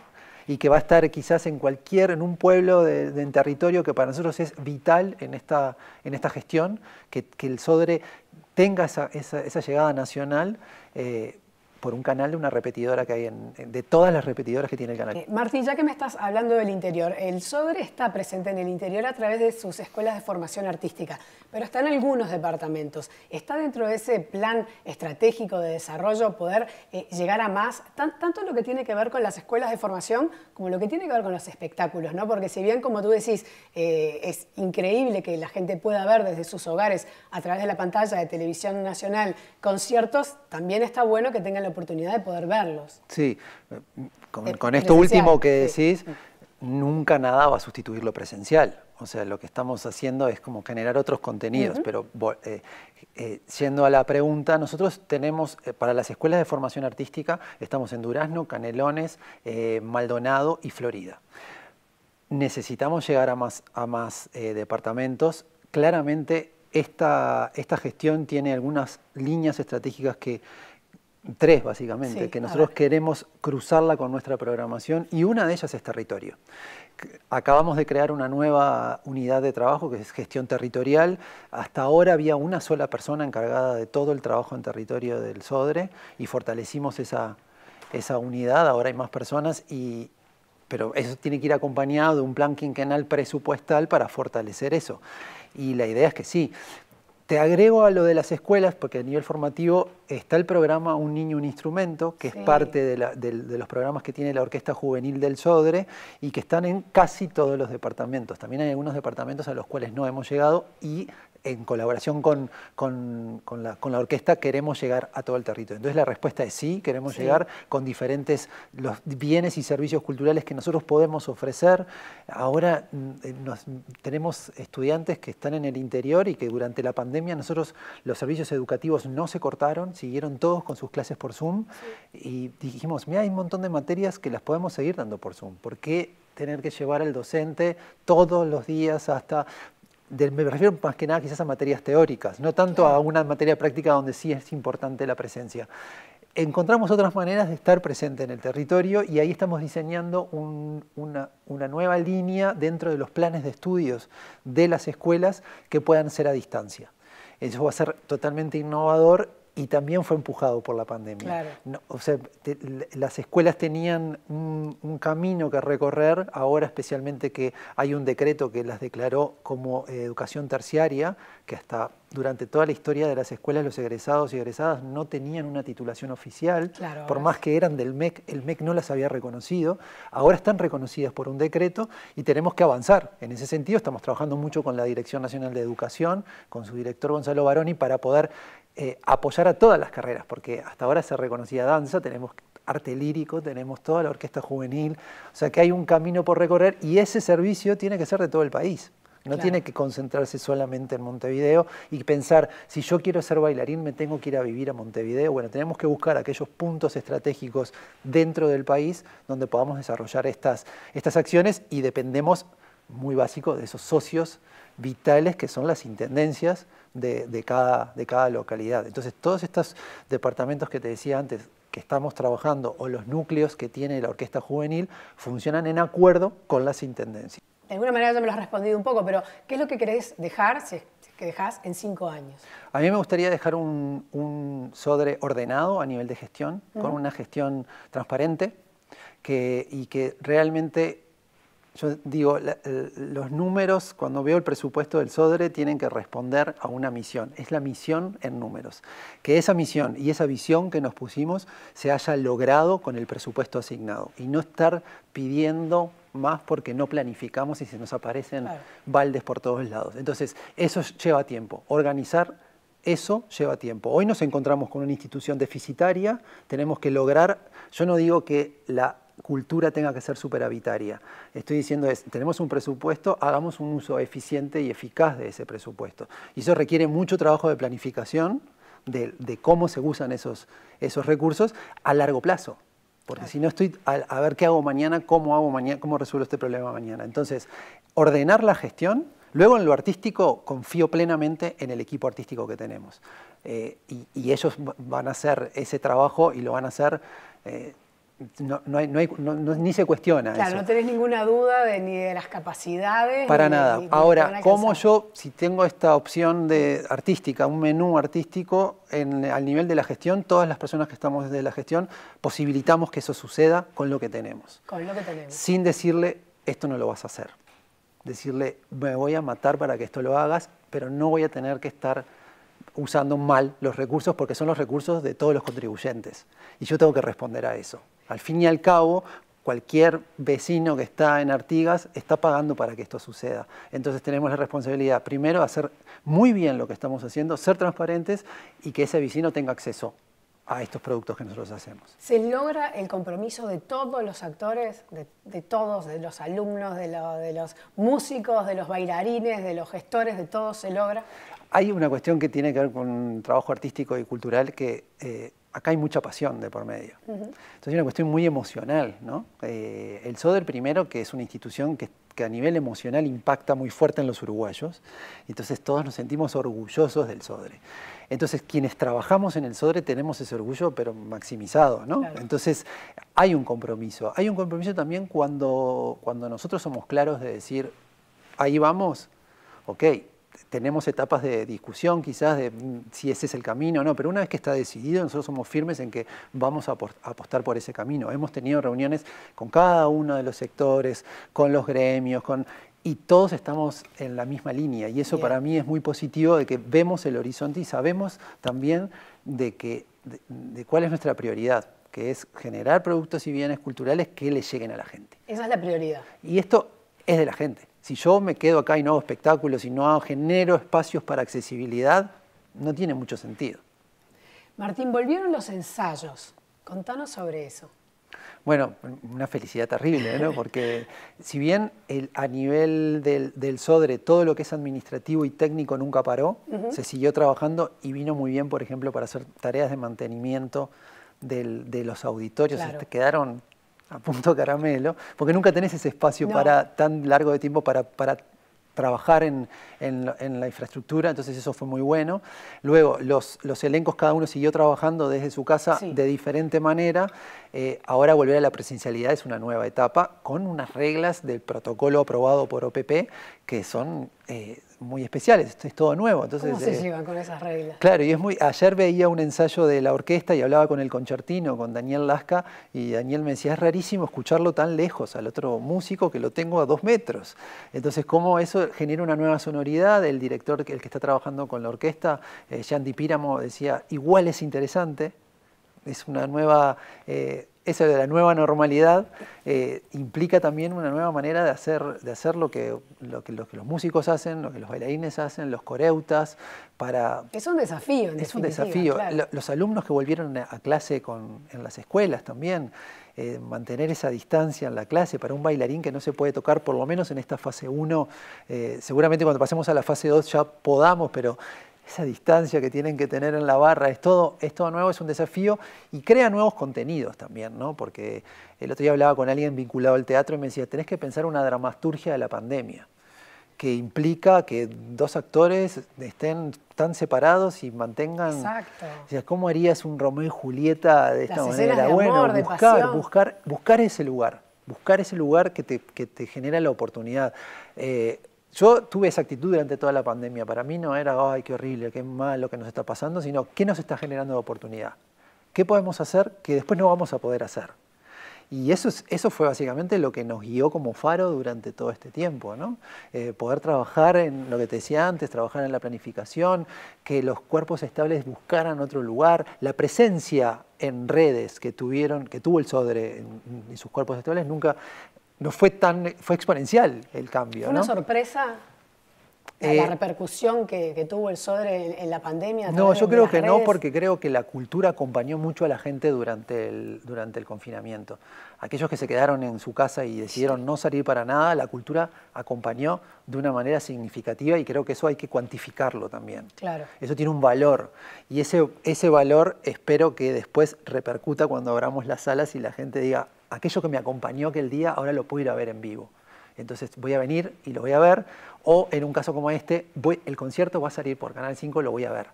y que va a estar quizás en cualquier, en un pueblo, de, en territorio que para nosotros es vital en esta, en esta gestión, que, el Sodre tenga esa, llegada nacional. Eh, por un canal de una repetidora que hay en, de todas las repetidoras que tiene el canal. Eh, Martín, ya que me estás hablando del interior, el sobre está presente en el interior a través de sus escuelas de formación artística, pero está en algunos departamentos. ¿Está dentro de ese plan estratégico de desarrollo poder eh, llegar a más, tanto lo que tiene que ver con las escuelas de formación como lo que tiene que ver con los espectáculos? ¿no? Porque si bien, como tú decís, eh, es increíble que la gente pueda ver desde sus hogares a través de la pantalla de televisión nacional conciertos, también está bueno que tengan oportunidad de poder verlos. Sí, con, eh, esto último que decís, mm. nunca nada va a sustituir lo presencial. O sea, lo que estamos haciendo es como generar otros contenidos, pero eh, eh, yendo a la pregunta, nosotros tenemos eh, para las escuelas de formación artística, estamos en Durazno, Canelones, Maldonado y Florida. Necesitamos llegar a más, a más departamentos. Claramente esta, esta gestión tiene algunas líneas estratégicas que, tres básicamente, que nosotros queremos cruzarla con nuestra programación y una de ellas es territorio. Acabamos de crear una nueva unidad de trabajo que es gestión territorial. Hasta ahora había una sola persona encargada de todo el trabajo en territorio del SODRE y fortalecimos esa, esa unidad, ahora hay más personas y, pero eso tiene que ir acompañado de un plan quinquenal presupuestal para fortalecer eso. Y la idea es que sí, te agrego a lo de las escuelas, porque a nivel formativo está el programa Un Niño, un Instrumento, que es parte de, de, los programas que tiene la Orquesta Juvenil del Sodre y que están en casi todos los departamentos. También hay algunos departamentos a los cuales no hemos llegado y en colaboración con, la, orquesta queremos llegar a todo el territorio. Entonces la respuesta es sí, queremos llegar con diferentes los bienes y servicios culturales que nosotros podemos ofrecer. Ahora mm, eh, tenemos estudiantes que están en el interior y que durante la pandemia nosotros los servicios educativos no se cortaron, siguieron todos con sus clases por Zoom y dijimos, mira, hay un montón de materias que las podemos seguir dando por Zoom. ¿Por qué tener que llevar al docente todos los días hasta me refiero más que nada quizás a materias teóricas, no tanto a una materia práctica donde sí es importante la presencia. Encontramos otras maneras de estar presente en el territorio y ahí estamos diseñando una, una nueva línea dentro de los planes de estudios de las escuelas que puedan ser a distancia. Eso va a ser totalmente innovador y también fue empujado por la pandemia. o sea, las escuelas tenían un, camino que recorrer, ahora especialmente que hay un decreto que las declaró como eh, educación terciaria, que hasta durante toda la historia de las escuelas los egresados y egresadas no tenían una titulación oficial, por más que eran del MEC, el MEC no las había reconocido, ahora están reconocidas por un decreto y tenemos que avanzar. En ese sentido estamos trabajando mucho con la Dirección Nacional de Educación, con su director Gonzalo Baroni, para poder eh, apoyar a todas las carreras, porque hasta ahora se reconocía danza, tenemos arte lírico, tenemos toda la orquesta juvenil, o sea que hay un camino por recorrer y ese servicio tiene que ser de todo el país. No tiene que concentrarse solamente en Montevideo y pensar, si yo quiero ser bailarín, me tengo que ir a vivir a Montevideo. Bueno, tenemos que buscar aquellos puntos estratégicos dentro del país donde podamos desarrollar estas, estas acciones y dependemos muy básico de esos socios vitales que son las intendencias de, cada, de cada localidad. Entonces, todos estos departamentos que te decía antes que estamos trabajando o los núcleos que tiene la orquesta juvenil funcionan en acuerdo con las intendencias. De alguna manera ya me lo has respondido un poco, pero ¿qué es lo que querés dejar, si que dejás, en cinco años? A mí me gustaría dejar un, un SODRE ordenado a nivel de gestión, con una gestión transparente y que realmente yo digo, los números, cuando veo el presupuesto del SODRE, tienen que responder a una misión. Es la misión en números. Que esa misión y esa visión que nos pusimos se haya logrado con el presupuesto asignado y no estar pidiendo más porque no planificamos y se nos aparecen baldes por todos lados. Entonces, eso lleva tiempo. Organizar eso lleva tiempo. Hoy nos encontramos con una institución deficitaria, tenemos que lograr, yo no digo que la cultura tenga que ser superavitaria. Estoy diciendo es, tenemos un presupuesto, hagamos un uso eficiente y eficaz de ese presupuesto. Y eso requiere mucho trabajo de planificación de, cómo se usan esos, esos recursos a largo plazo. Porque si no estoy a, ver qué hago mañana, cómo hago mañana, cómo resuelvo este problema mañana. Entonces, ordenar la gestión. Luego en lo artístico confío plenamente en el equipo artístico que tenemos. Eh, y, ellos van a hacer ese trabajo y lo van a hacer eh, no, hay, no, ni se cuestiona. Claro, no tenés ninguna duda de, ni de las capacidades. Para nada. Ahora, ¿cómo yo, si tengo esta opción de artística, un menú artístico al nivel de la gestión, todas las personas que estamos desde la gestión posibilitamos que eso suceda con lo que tenemos? Con lo que tenemos. Sin decirle, esto no lo vas a hacer. Decirle, me voy a matar para que esto lo hagas, pero no voy a tener que estar usando mal los recursos porque son los recursos de todos los contribuyentes. Y yo tengo que responder a eso. Al fin y al cabo, cualquier vecino que está en Artigas está pagando para que esto suceda. Entonces tenemos la responsabilidad, primero, de hacer muy bien lo que estamos haciendo, ser transparentes y que ese vecino tenga acceso a estos productos que nosotros hacemos. ¿Se logra el compromiso de todos los actores, de, todos, de los alumnos, de, los músicos, de los bailarines, de los gestores, de todos se logra? Hay una cuestión que tiene que ver con trabajo artístico y cultural que eh, acá hay mucha pasión de por medio. Entonces es una cuestión muy emocional, ¿no? Eh, el Sodre primero, que es una institución que, a nivel emocional impacta muy fuerte en los uruguayos, entonces todos nos sentimos orgullosos del SODRE. Entonces quienes trabajamos en el SODRE tenemos ese orgullo, pero maximizado, Entonces hay un compromiso. Hay un compromiso también cuando, cuando nosotros somos claros de decir, ahí vamos, ok, tenemos etapas de discusión quizás de mm, si ese es el camino o no, pero una vez que está decidido, nosotros somos firmes en que vamos a apostar por ese camino. Hemos tenido reuniones con cada uno de los sectores, con los gremios, con... Y todos estamos en la misma línea y eso para mí es muy positivo de que vemos el horizonte y sabemos también de, de cuál es nuestra prioridad que es generar productos y bienes culturales que le lleguen a la gente. Esa es la prioridad. Y esto es de la gente. Si yo me quedo acá y no hago espectáculos y no genero espacios para accesibilidad, no tiene mucho sentido. Martín, volvieron los ensayos. Contanos sobre eso. Bueno, una felicidad terrible, ¿no? Porque si bien a nivel del, SODRE todo lo que es administrativo y técnico nunca paró, se siguió trabajando y vino muy bien, por ejemplo, para hacer tareas de mantenimiento de los auditorios. Este, quedaron a punto caramelo, porque nunca tenés ese espacio para tan largo de tiempo para, trabajar en, la infraestructura, entonces eso fue muy bueno. Luego, los, elencos, cada uno siguió trabajando desde su casa de diferente manera eh, ahora volver a la presencialidad es una nueva etapa con unas reglas del protocolo aprobado por OPP que son eh, muy especiales, esto es todo nuevo. Entonces, se eh, llevan con esas reglas? Claro, y es muy. Ayer veía un ensayo de la orquesta y hablaba con el concertino, con Daniel Lasca, y Daniel me decía, es rarísimo escucharlo tan lejos al otro músico que lo tengo a dos metros. Entonces, cómo eso genera una nueva sonoridad, el director, el que está trabajando con la orquesta, eh, Píramo, decía, igual es interesante, es una nueva, eh, eso de la nueva normalidad eh, implica también una nueva manera de hacer, de hacer lo, que, los músicos hacen, lo que los bailarines hacen, los coreutas, para... Es un desafío, Es un desafío. Los alumnos que volvieron a clase en las escuelas también, eh, mantener esa distancia en la clase para un bailarín que no se puede tocar, por lo menos en esta fase 1, seguramente cuando pasemos a la fase 2 ya podamos, pero esa distancia que tienen que tener en la barra, es todo, nuevo, es un desafío y crea nuevos contenidos también, ¿no? Porque el otro día hablaba con alguien vinculado al teatro y me decía, tenés que pensar una dramaturgia de la pandemia, que implica que dos actores estén tan separados y mantengan... Exacto. O sea, ¿cómo harías un Romeo y Julieta de esta manera? bueno, buscar, buscar, buscar ese lugar, buscar ese lugar que te, que te genera la oportunidad. Eh, yo tuve esa actitud durante toda la pandemia. Para mí no era, ay, qué horrible, qué mal lo que nos está pasando, sino qué nos está generando de oportunidad. ¿Qué podemos hacer que después no vamos a poder hacer? Y eso, eso fue básicamente lo que nos guió como faro durante todo este tiempo, ¿no? Eh, poder trabajar en lo que te decía antes, trabajar en la planificación, que los cuerpos estables buscaran otro lugar, la presencia en redes que tuvieron, que tuvo el Sodre y sus cuerpos estables nunca no fue tan, fue exponencial el cambio. ¿Fue ¿no? una sorpresa la eh, repercusión que, tuvo el Sodre en, la pandemia? No, yo creo que no, porque creo que la cultura acompañó mucho a la gente durante el, durante el confinamiento. Aquellos que se quedaron en su casa y decidieron no salir para nada, la cultura acompañó de una manera significativa y creo que eso hay que cuantificarlo también. Claro. Eso tiene un valor y ese, ese valor espero que después repercuta cuando abramos las salas y la gente diga, aquello que me acompañó aquel día, ahora lo puedo ir a ver en vivo. Entonces voy a venir y lo voy a ver, o en un caso como este, voy, el concierto va a salir por Canal 5, lo voy a ver.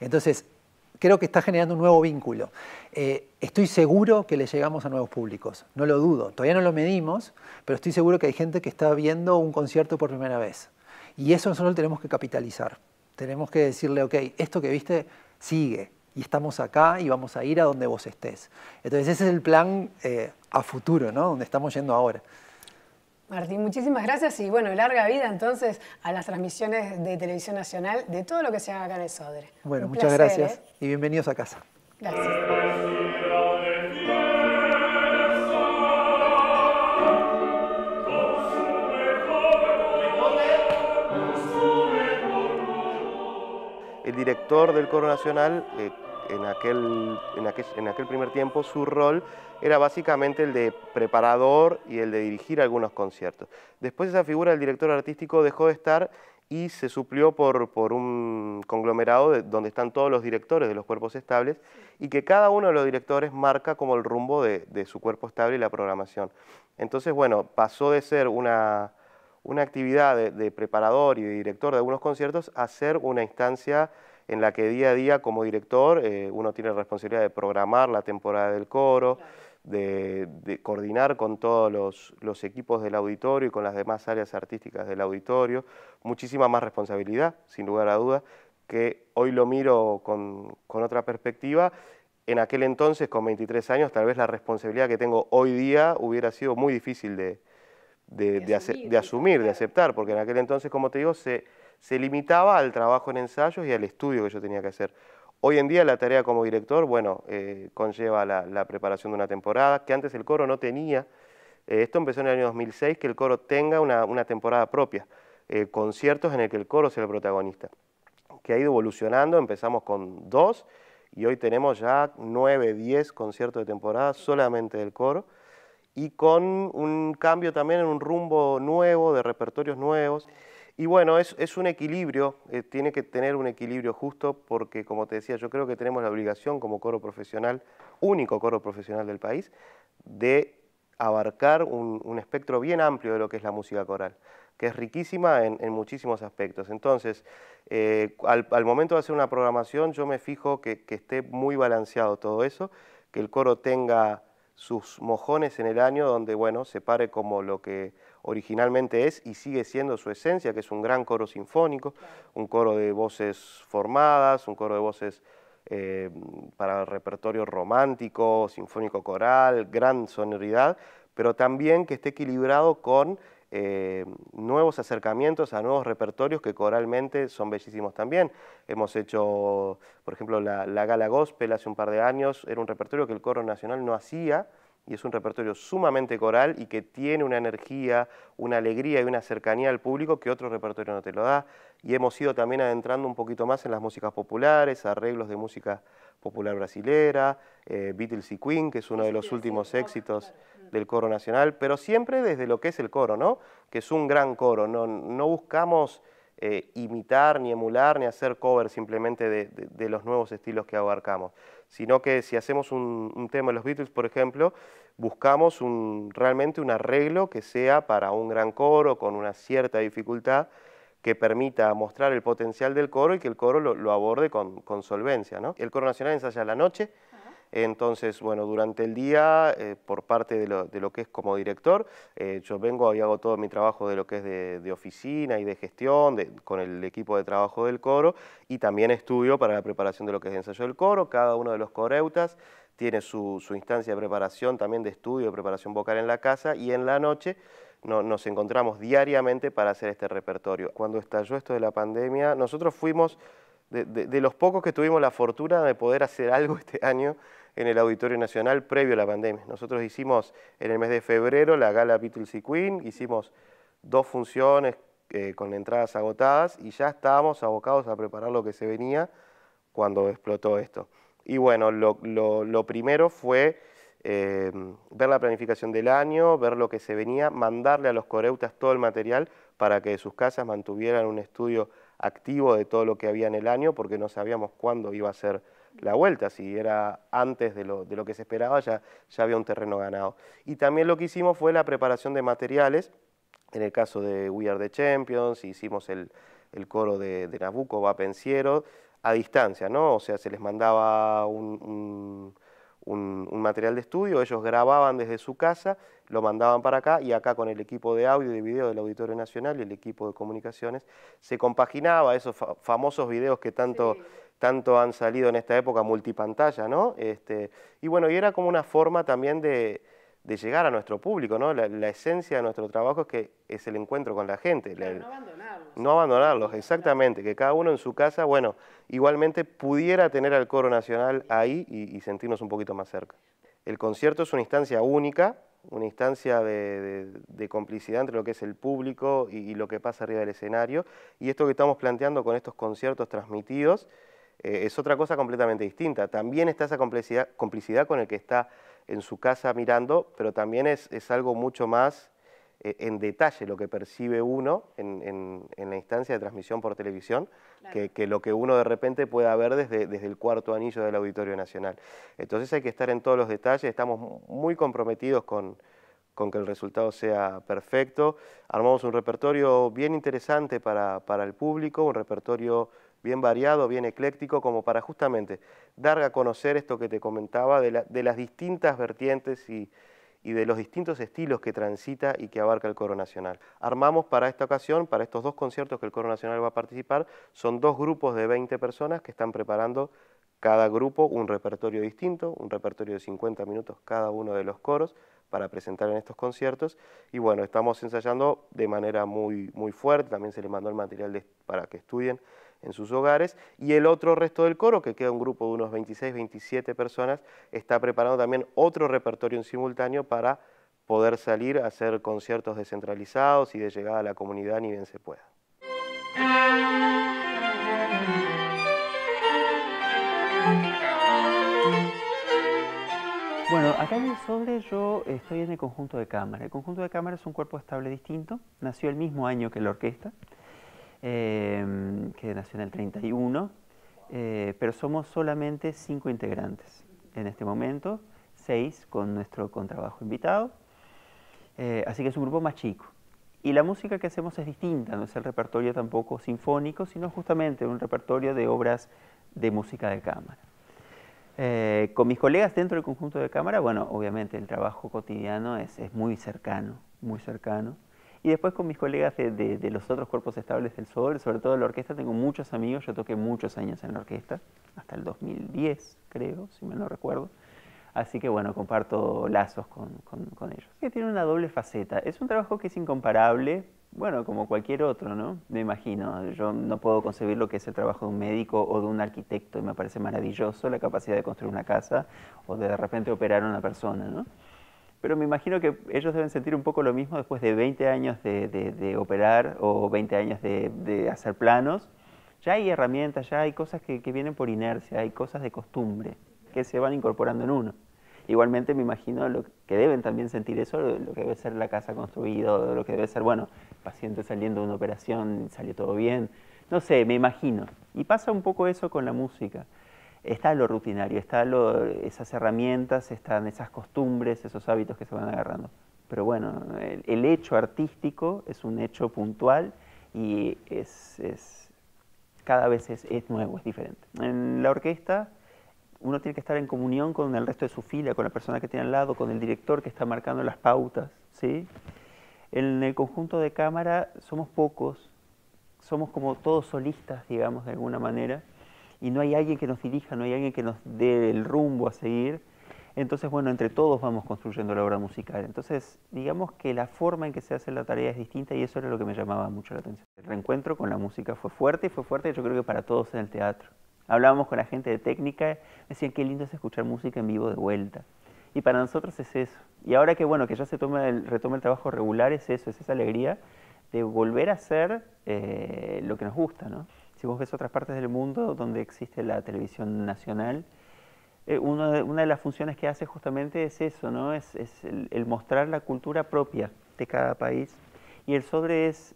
Entonces, creo que está generando un nuevo vínculo. Eh, estoy seguro que le llegamos a nuevos públicos, no lo dudo. Todavía no lo medimos, pero estoy seguro que hay gente que está viendo un concierto por primera vez. Y eso nosotros lo tenemos que capitalizar. Tenemos que decirle, ok, esto que viste sigue, y estamos acá y vamos a ir a donde vos estés. Entonces ese es el plan eh, a futuro, ¿no? Donde estamos yendo ahora. Martín, muchísimas gracias y bueno, larga vida entonces a las transmisiones de Televisión Nacional de todo lo que se haga acá en el Sodre. Bueno, muchas gracias ¿eh? y bienvenidos a casa. Gracias. el director del Coro Nacional eh, en aquel, en, aquel, primer tiempo su rol era básicamente el de preparador y el de dirigir algunos conciertos. Después esa figura del director artístico dejó de estar y se suplió por, un conglomerado donde están todos los directores de los cuerpos estables y que cada uno de los directores marca como el rumbo de, su cuerpo estable y la programación. Entonces, bueno, pasó de ser una, actividad de, de, preparador y de director de algunos conciertos a ser una instancia en la que día a día como director eh, uno tiene la responsabilidad de programar la temporada del coro, de, coordinar con todos los, equipos del auditorio y con las demás áreas artísticas del auditorio, muchísima más responsabilidad, sin lugar a dudas, que hoy lo miro con, otra perspectiva. En aquel entonces, con 23 años, tal vez la responsabilidad que tengo hoy día hubiera sido muy difícil de, de, asumir, de aceptar, porque en aquel entonces, como te digo, se, se limitaba al trabajo en ensayos y al estudio que yo tenía que hacer. Hoy en día la tarea como director, bueno, eh, conlleva la, preparación de una temporada, que antes el coro no tenía. Eh, esto empezó en el año 2006, que el coro tenga una, temporada propia, eh, conciertos en el que el coro sea el protagonista, que ha ido evolucionando, empezamos con dos y hoy tenemos ya nueve, diez conciertos de temporada solamente del coro y con un cambio también en un rumbo nuevo, de repertorios nuevos. Y bueno, es, un equilibrio, eh, tiene que tener un equilibrio justo porque, como te decía, yo creo que tenemos la obligación como coro profesional, único coro profesional del país, de abarcar un, espectro bien amplio de lo que es la música coral, que es riquísima en, muchísimos aspectos. Entonces, eh, al, momento de hacer una programación, yo me fijo que, que esté muy balanceado todo eso, que el coro tenga sus mojones en el año donde, bueno, se pare como lo que originalmente es y sigue siendo su esencia, que es un gran coro sinfónico, un coro de voces formadas, un coro de voces eh, para el repertorio romántico, sinfónico coral, gran sonoridad, pero también que esté equilibrado con eh, nuevos acercamientos a nuevos repertorios que coralmente son bellísimos también. Hemos hecho, por ejemplo, la, Gala Gospel hace un par de años, era un repertorio que el Coro Nacional no hacía, y es un repertorio sumamente coral y que tiene una energía, una alegría y una cercanía al público que otro repertorio no te lo da. Y hemos ido también adentrando un poquito más en las músicas populares, arreglos de música popular brasilera, eh, Beatles y Queen, que es uno de los últimos éxitos mm. del coro nacional, pero siempre desde lo que es el coro, ¿no? Que es un gran coro, no, buscamos... Eh, imitar, ni emular, ni hacer cover simplemente de los nuevos estilos que abarcamos, sino que si hacemos un, tema de los Beatles, por ejemplo, buscamos realmente un arreglo que sea para un gran coro con una cierta dificultad que permita mostrar el potencial del coro y que el coro lo, aborde con, solvencia. ¿no? El coro nacional ensaya a la noche, entonces, bueno, durante el día, eh, por parte de lo, que es como director, eh, yo vengo y hago todo mi trabajo de lo que es de, oficina y de gestión con el equipo de trabajo del coro y también estudio para la preparación de lo que es el ensayo del coro. Cada uno de los coreutas tiene su, instancia de preparación, también de estudio, de preparación vocal en la casa y en la noche nos encontramos diariamente para hacer este repertorio. Cuando estalló esto de la pandemia, nosotros fuimos de, los pocos que tuvimos la fortuna de poder hacer algo este año en el Auditorio Nacional previo a la pandemia. Nosotros hicimos en el mes de febrero la gala Beatles Queen, hicimos dos funciones eh, con entradas agotadas y ya estábamos abocados a preparar lo que se venía cuando explotó esto. Y bueno, lo, primero fue eh, ver la planificación del año, ver lo que se venía, mandarle a los coreutas todo el material para que sus casas mantuvieran un estudio activo de todo lo que había en el año, porque no sabíamos cuándo iba a ser la vuelta, si era antes de lo, que se esperaba ya, ya había un terreno ganado. Y también lo que hicimos fue la preparación de materiales, en el caso de We Are the Champions, hicimos el, coro de, de Nabucco, va Pensiero, a distancia, ¿no? O sea, se les mandaba un, material de estudio, ellos grababan desde su casa, lo mandaban para acá y acá con el equipo de audio y de video del Auditorio Nacional y el equipo de comunicaciones se compaginaba esos famosos videos que tanto tanto han salido en esta época multipantalla, ¿no? Este, y bueno, y era como una forma también de, llegar a nuestro público, ¿no? La, esencia de nuestro trabajo es que es el encuentro con la gente. no abandonarlos. No abandonarlos, exactamente, que cada uno en su casa, bueno, igualmente pudiera tener al coro nacional ahí y, sentirnos un poquito más cerca. El concierto es una instancia única, una instancia de, complicidad entre lo que es el público y lo que pasa arriba del escenario. Y esto que estamos planteando con estos conciertos transmitidos eh, es otra cosa completamente distinta. También está esa complicidad, con el que está en su casa mirando, pero también es, algo mucho más eh, en detalle lo que percibe uno en, la instancia de transmisión por televisión que, lo que uno de repente pueda ver desde, desde el cuarto anillo del Auditorio Nacional. Entonces hay que estar en todos los detalles, estamos muy comprometidos con, que el resultado sea perfecto. Armamos un repertorio bien interesante para, para el público, un repertorio bien variado, bien ecléctico, como para justamente dar a conocer esto que te comentaba de, las distintas vertientes y, de los distintos estilos que transita y que abarca el coro nacional. Armamos para esta ocasión, para estos dos conciertos que el coro nacional va a participar, son dos grupos de 20 personas que están preparando cada grupo un repertorio distinto, un repertorio de 50 minutos cada uno de los coros para presentar en estos conciertos. Y bueno, estamos ensayando de manera muy, muy fuerte, también se les mandó el material para que estudien en sus hogares y el otro resto del coro, que queda un grupo de unos 26, 27 personas, está preparando también otro repertorio en simultáneo para poder salir a hacer conciertos descentralizados y de llegada a la comunidad ni bien se pueda. Bueno, acá en el Sobre yo estoy en el conjunto de cámara. El conjunto de cámara es un cuerpo estable distinto, nació el mismo año que la orquesta, Em, que nació en el 31, eh, pero somos solamente cinco integrantes en este momento, seis con nuestro contrabajo invitado, eh, así que es un grupo más chico. Y la música que hacemos es distinta, no es el repertorio tampoco sinfónico, sino justamente un repertorio de obras de música de cámara. Eh, con mis colegas dentro del conjunto de cámara, bueno, obviamente el trabajo cotidiano es, es muy cercano, muy cercano. Y después con mis colegas de, de, los otros cuerpos estables del Sol, sobre todo la orquesta, tengo muchos amigos, yo toqué muchos años en la orquesta, hasta el 2010 creo, si me lo recuerdo. Así que bueno, comparto lazos con, con, ellos. Que tiene una doble faceta. Es un trabajo que es incomparable, bueno, como cualquier otro, ¿no? Me imagino. Yo no puedo concebir lo que es el trabajo de un médico o de un arquitecto, y me parece maravilloso la capacidad de construir una casa o de de repente operar a una persona, ¿no? Pero me imagino que ellos deben sentir un poco lo mismo después de 20 años de, operar o 20 años de, hacer planos. Ya hay herramientas, ya hay cosas que, vienen por inercia, hay cosas de costumbre que se van incorporando en uno. Igualmente me imagino lo que deben también sentir eso, lo que debe ser la casa construida, lo que debe ser, bueno, paciente saliendo de una operación, salió todo bien. No sé, me imagino. Y pasa un poco eso con la música está lo rutinario, está esas herramientas, están esas costumbres, esos hábitos que se van agarrando. Pero bueno, el, hecho artístico es un hecho puntual y es, cada vez es, nuevo, es diferente. En la orquesta uno tiene que estar en comunión con el resto de su fila, con la persona que tiene al lado, con el director que está marcando las pautas. ¿sí? En el conjunto de cámara somos pocos, somos como todos solistas, digamos, de alguna manera y no hay alguien que nos dirija, no hay alguien que nos dé el rumbo a seguir. Entonces, bueno, entre todos vamos construyendo la obra musical. Entonces, digamos que la forma en que se hace la tarea es distinta y eso era lo que me llamaba mucho la atención. El reencuentro con la música fue fuerte y fue fuerte yo creo que para todos en el teatro. Hablábamos con la gente de técnica, decían qué lindo es escuchar música en vivo de vuelta. Y para nosotros es eso. Y ahora que bueno, que ya se toma el, retoma el trabajo regular, es eso, es esa alegría de volver a hacer eh, lo que nos gusta, ¿no? si vos ves otras partes del mundo donde existe la televisión nacional, eh, una, de, una, de, las funciones que hace justamente es eso, ¿no? es, es el, mostrar la cultura propia de cada país. Y el sobre es,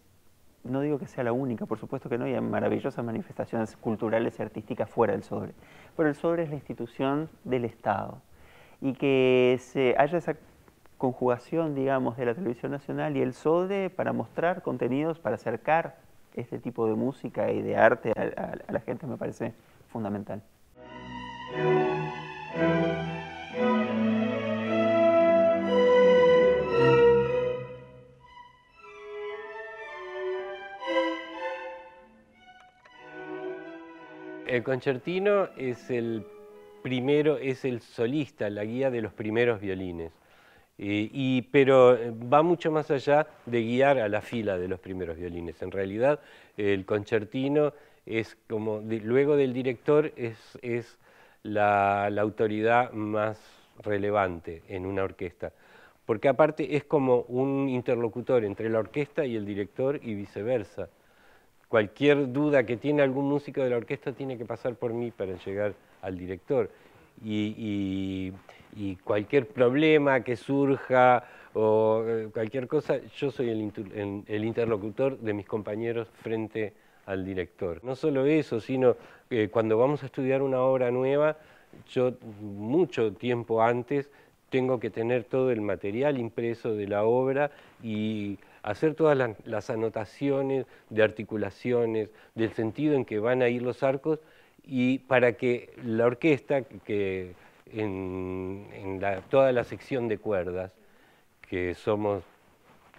no digo que sea la única, por supuesto que no, hay maravillosas manifestaciones culturales y artísticas fuera del sobre, pero el sobre es la institución del Estado. Y que se haya esa conjugación, digamos, de la televisión nacional y el sobre para mostrar contenidos, para acercar este tipo de música y de arte a, la gente me parece fundamental. El concertino es el primero, es el solista, la guía de los primeros violines. Eh, y, pero eh, va mucho más allá de guiar a la fila de los primeros violines. En realidad, el concertino es como, luego del director, es, es la, autoridad más relevante en una orquesta. Porque aparte es como un interlocutor entre la orquesta y el director y viceversa. Cualquier duda que tiene algún músico de la orquesta tiene que pasar por mí para llegar al director. y y cualquier problema que surja o eh, cualquier cosa, yo soy el, interlocutor de mis compañeros frente al director. No solo eso, sino que eh, cuando vamos a estudiar una obra nueva, yo mucho tiempo antes tengo que tener todo el material impreso de la obra y hacer todas las, las, anotaciones de articulaciones, del sentido en que van a ir los arcos y para que la orquesta que en, toda la sección de cuerdas, que somos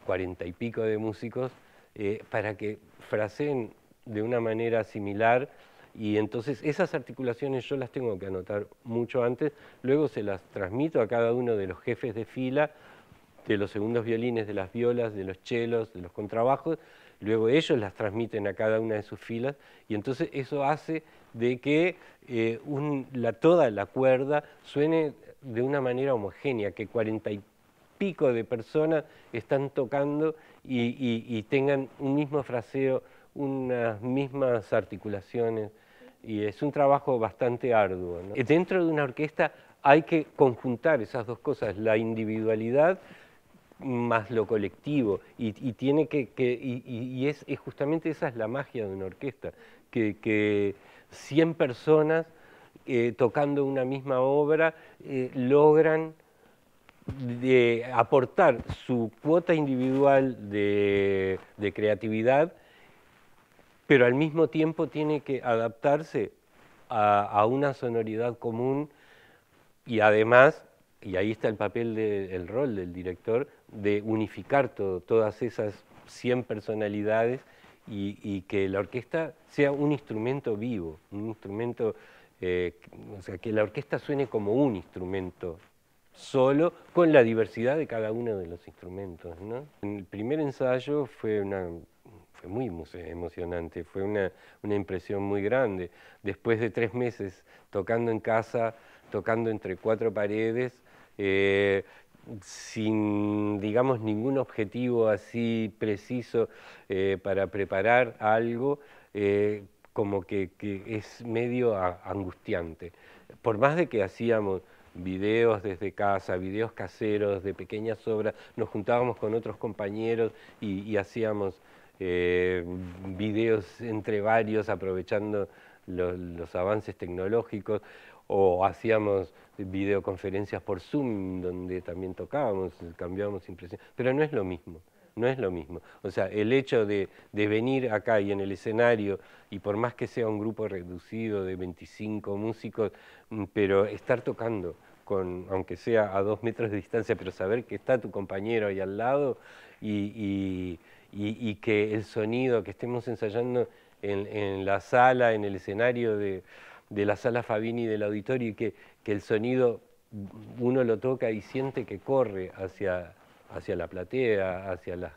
cuarenta y pico de músicos, eh, para que fraseen de una manera similar y entonces esas articulaciones yo las tengo que anotar mucho antes, luego se las transmito a cada uno de los jefes de fila, de los segundos violines, de las violas, de los chelos, de los contrabajos, luego ellos las transmiten a cada una de sus filas y entonces eso hace de que eh, toda la cuerda suene de una manera homogénea, que cuarenta y pico de personas están tocando y, tengan un mismo fraseo, unas mismas articulaciones y es un trabajo bastante arduo. Dentro de una orquesta hay que conjuntar esas dos cosas, la individualidad más lo colectivo y, tiene que, y, es, justamente esa es la magia de una orquesta que, 100 personas eh, tocando una misma obra eh, logran aportar su cuota individual de, creatividad pero al mismo tiempo tiene que adaptarse a, una sonoridad común y además, y ahí está el papel, del rol del director, de unificar todas esas 100 personalidades y, que la orquesta sea un instrumento vivo, un instrumento, eh, o sea, que la orquesta suene como un instrumento solo, con la diversidad de cada uno de los instrumentos. ¿no? El primer ensayo fue, una, muy emocionante, fue una, impresión muy grande. Después de tres meses tocando en casa, tocando entre cuatro paredes, eh, sin, digamos, ningún objetivo así preciso eh, para preparar algo, eh, como que, es medio angustiante. Por más de que hacíamos videos desde casa, videos caseros de pequeñas obras, nos juntábamos con otros compañeros y, hacíamos eh, videos entre varios aprovechando los avances tecnológicos o hacíamos videoconferencias por Zoom, donde también tocábamos, cambiábamos impresiones, pero no es lo mismo, no es lo mismo. O sea, el hecho de, venir acá y en el escenario, y por más que sea un grupo reducido de 25 músicos, mm, pero estar tocando, con, aunque sea a dos metros de distancia, pero saber que está tu compañero ahí al lado y, que el sonido que estemos ensayando en, la sala, en el escenario de de la sala Fabini del auditorio y que, que el sonido uno lo toca y siente que corre hacia, hacia la platea, hacia las,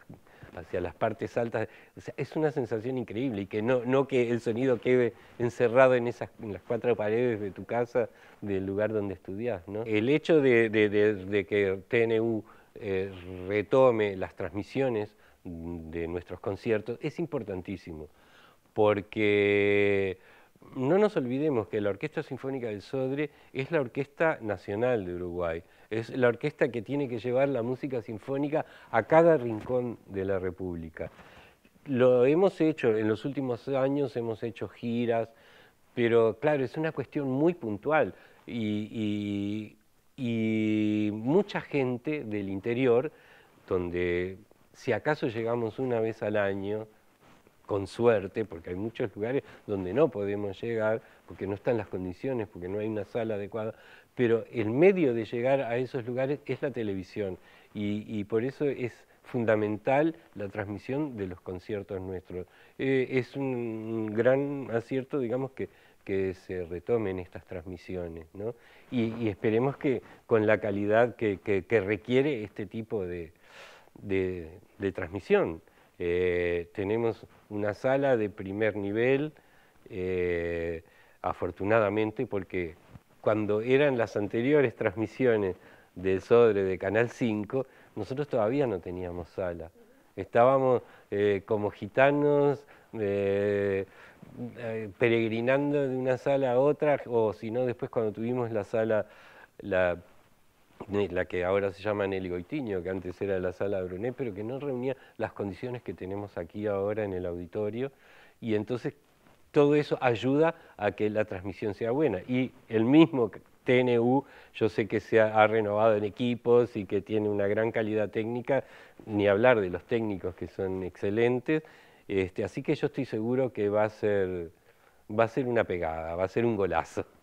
hacia las partes altas. es una sensación increíble y que no, no que el sonido quede encerrado en, esas, las cuatro paredes de tu casa, del lugar donde estudias. ¿no? El hecho de, que TNU eh, retome las transmisiones de nuestros conciertos es importantísimo porque no nos olvidemos que la Orquesta Sinfónica del Sodre es la orquesta nacional de Uruguay, es la orquesta que tiene que llevar la música sinfónica a cada rincón de la República. Lo hemos hecho, en los últimos años hemos hecho giras, pero claro, es una cuestión muy puntual y, y mucha gente del interior, donde si acaso llegamos una vez al año, con suerte, porque hay muchos lugares donde no podemos llegar, porque no están las condiciones, porque no hay una sala adecuada, pero el medio de llegar a esos lugares es la televisión y, por eso es fundamental la transmisión de los conciertos nuestros. Eh, es un gran acierto, digamos, que, que se retomen estas transmisiones, Y, esperemos que con la calidad que, requiere este tipo de, transmisión. Eh, tenemos una sala de primer nivel, eh, afortunadamente, porque cuando eran las anteriores transmisiones del Sodre de Canal 5, nosotros todavía no teníamos sala. Estábamos eh, como gitanos eh, peregrinando de una sala a otra, o si no, después cuando tuvimos la sala, la la que ahora se llama el Goitiño, que antes era la sala Brunet, pero que no reunía las condiciones que tenemos aquí ahora en el auditorio. Y entonces todo eso ayuda a que la transmisión sea buena. Y el mismo TNU, yo sé que se ha, renovado en equipos y que tiene una gran calidad técnica, ni hablar de los técnicos que son excelentes. Este, así que yo estoy seguro que va a ser una pegada, va a ser un golazo.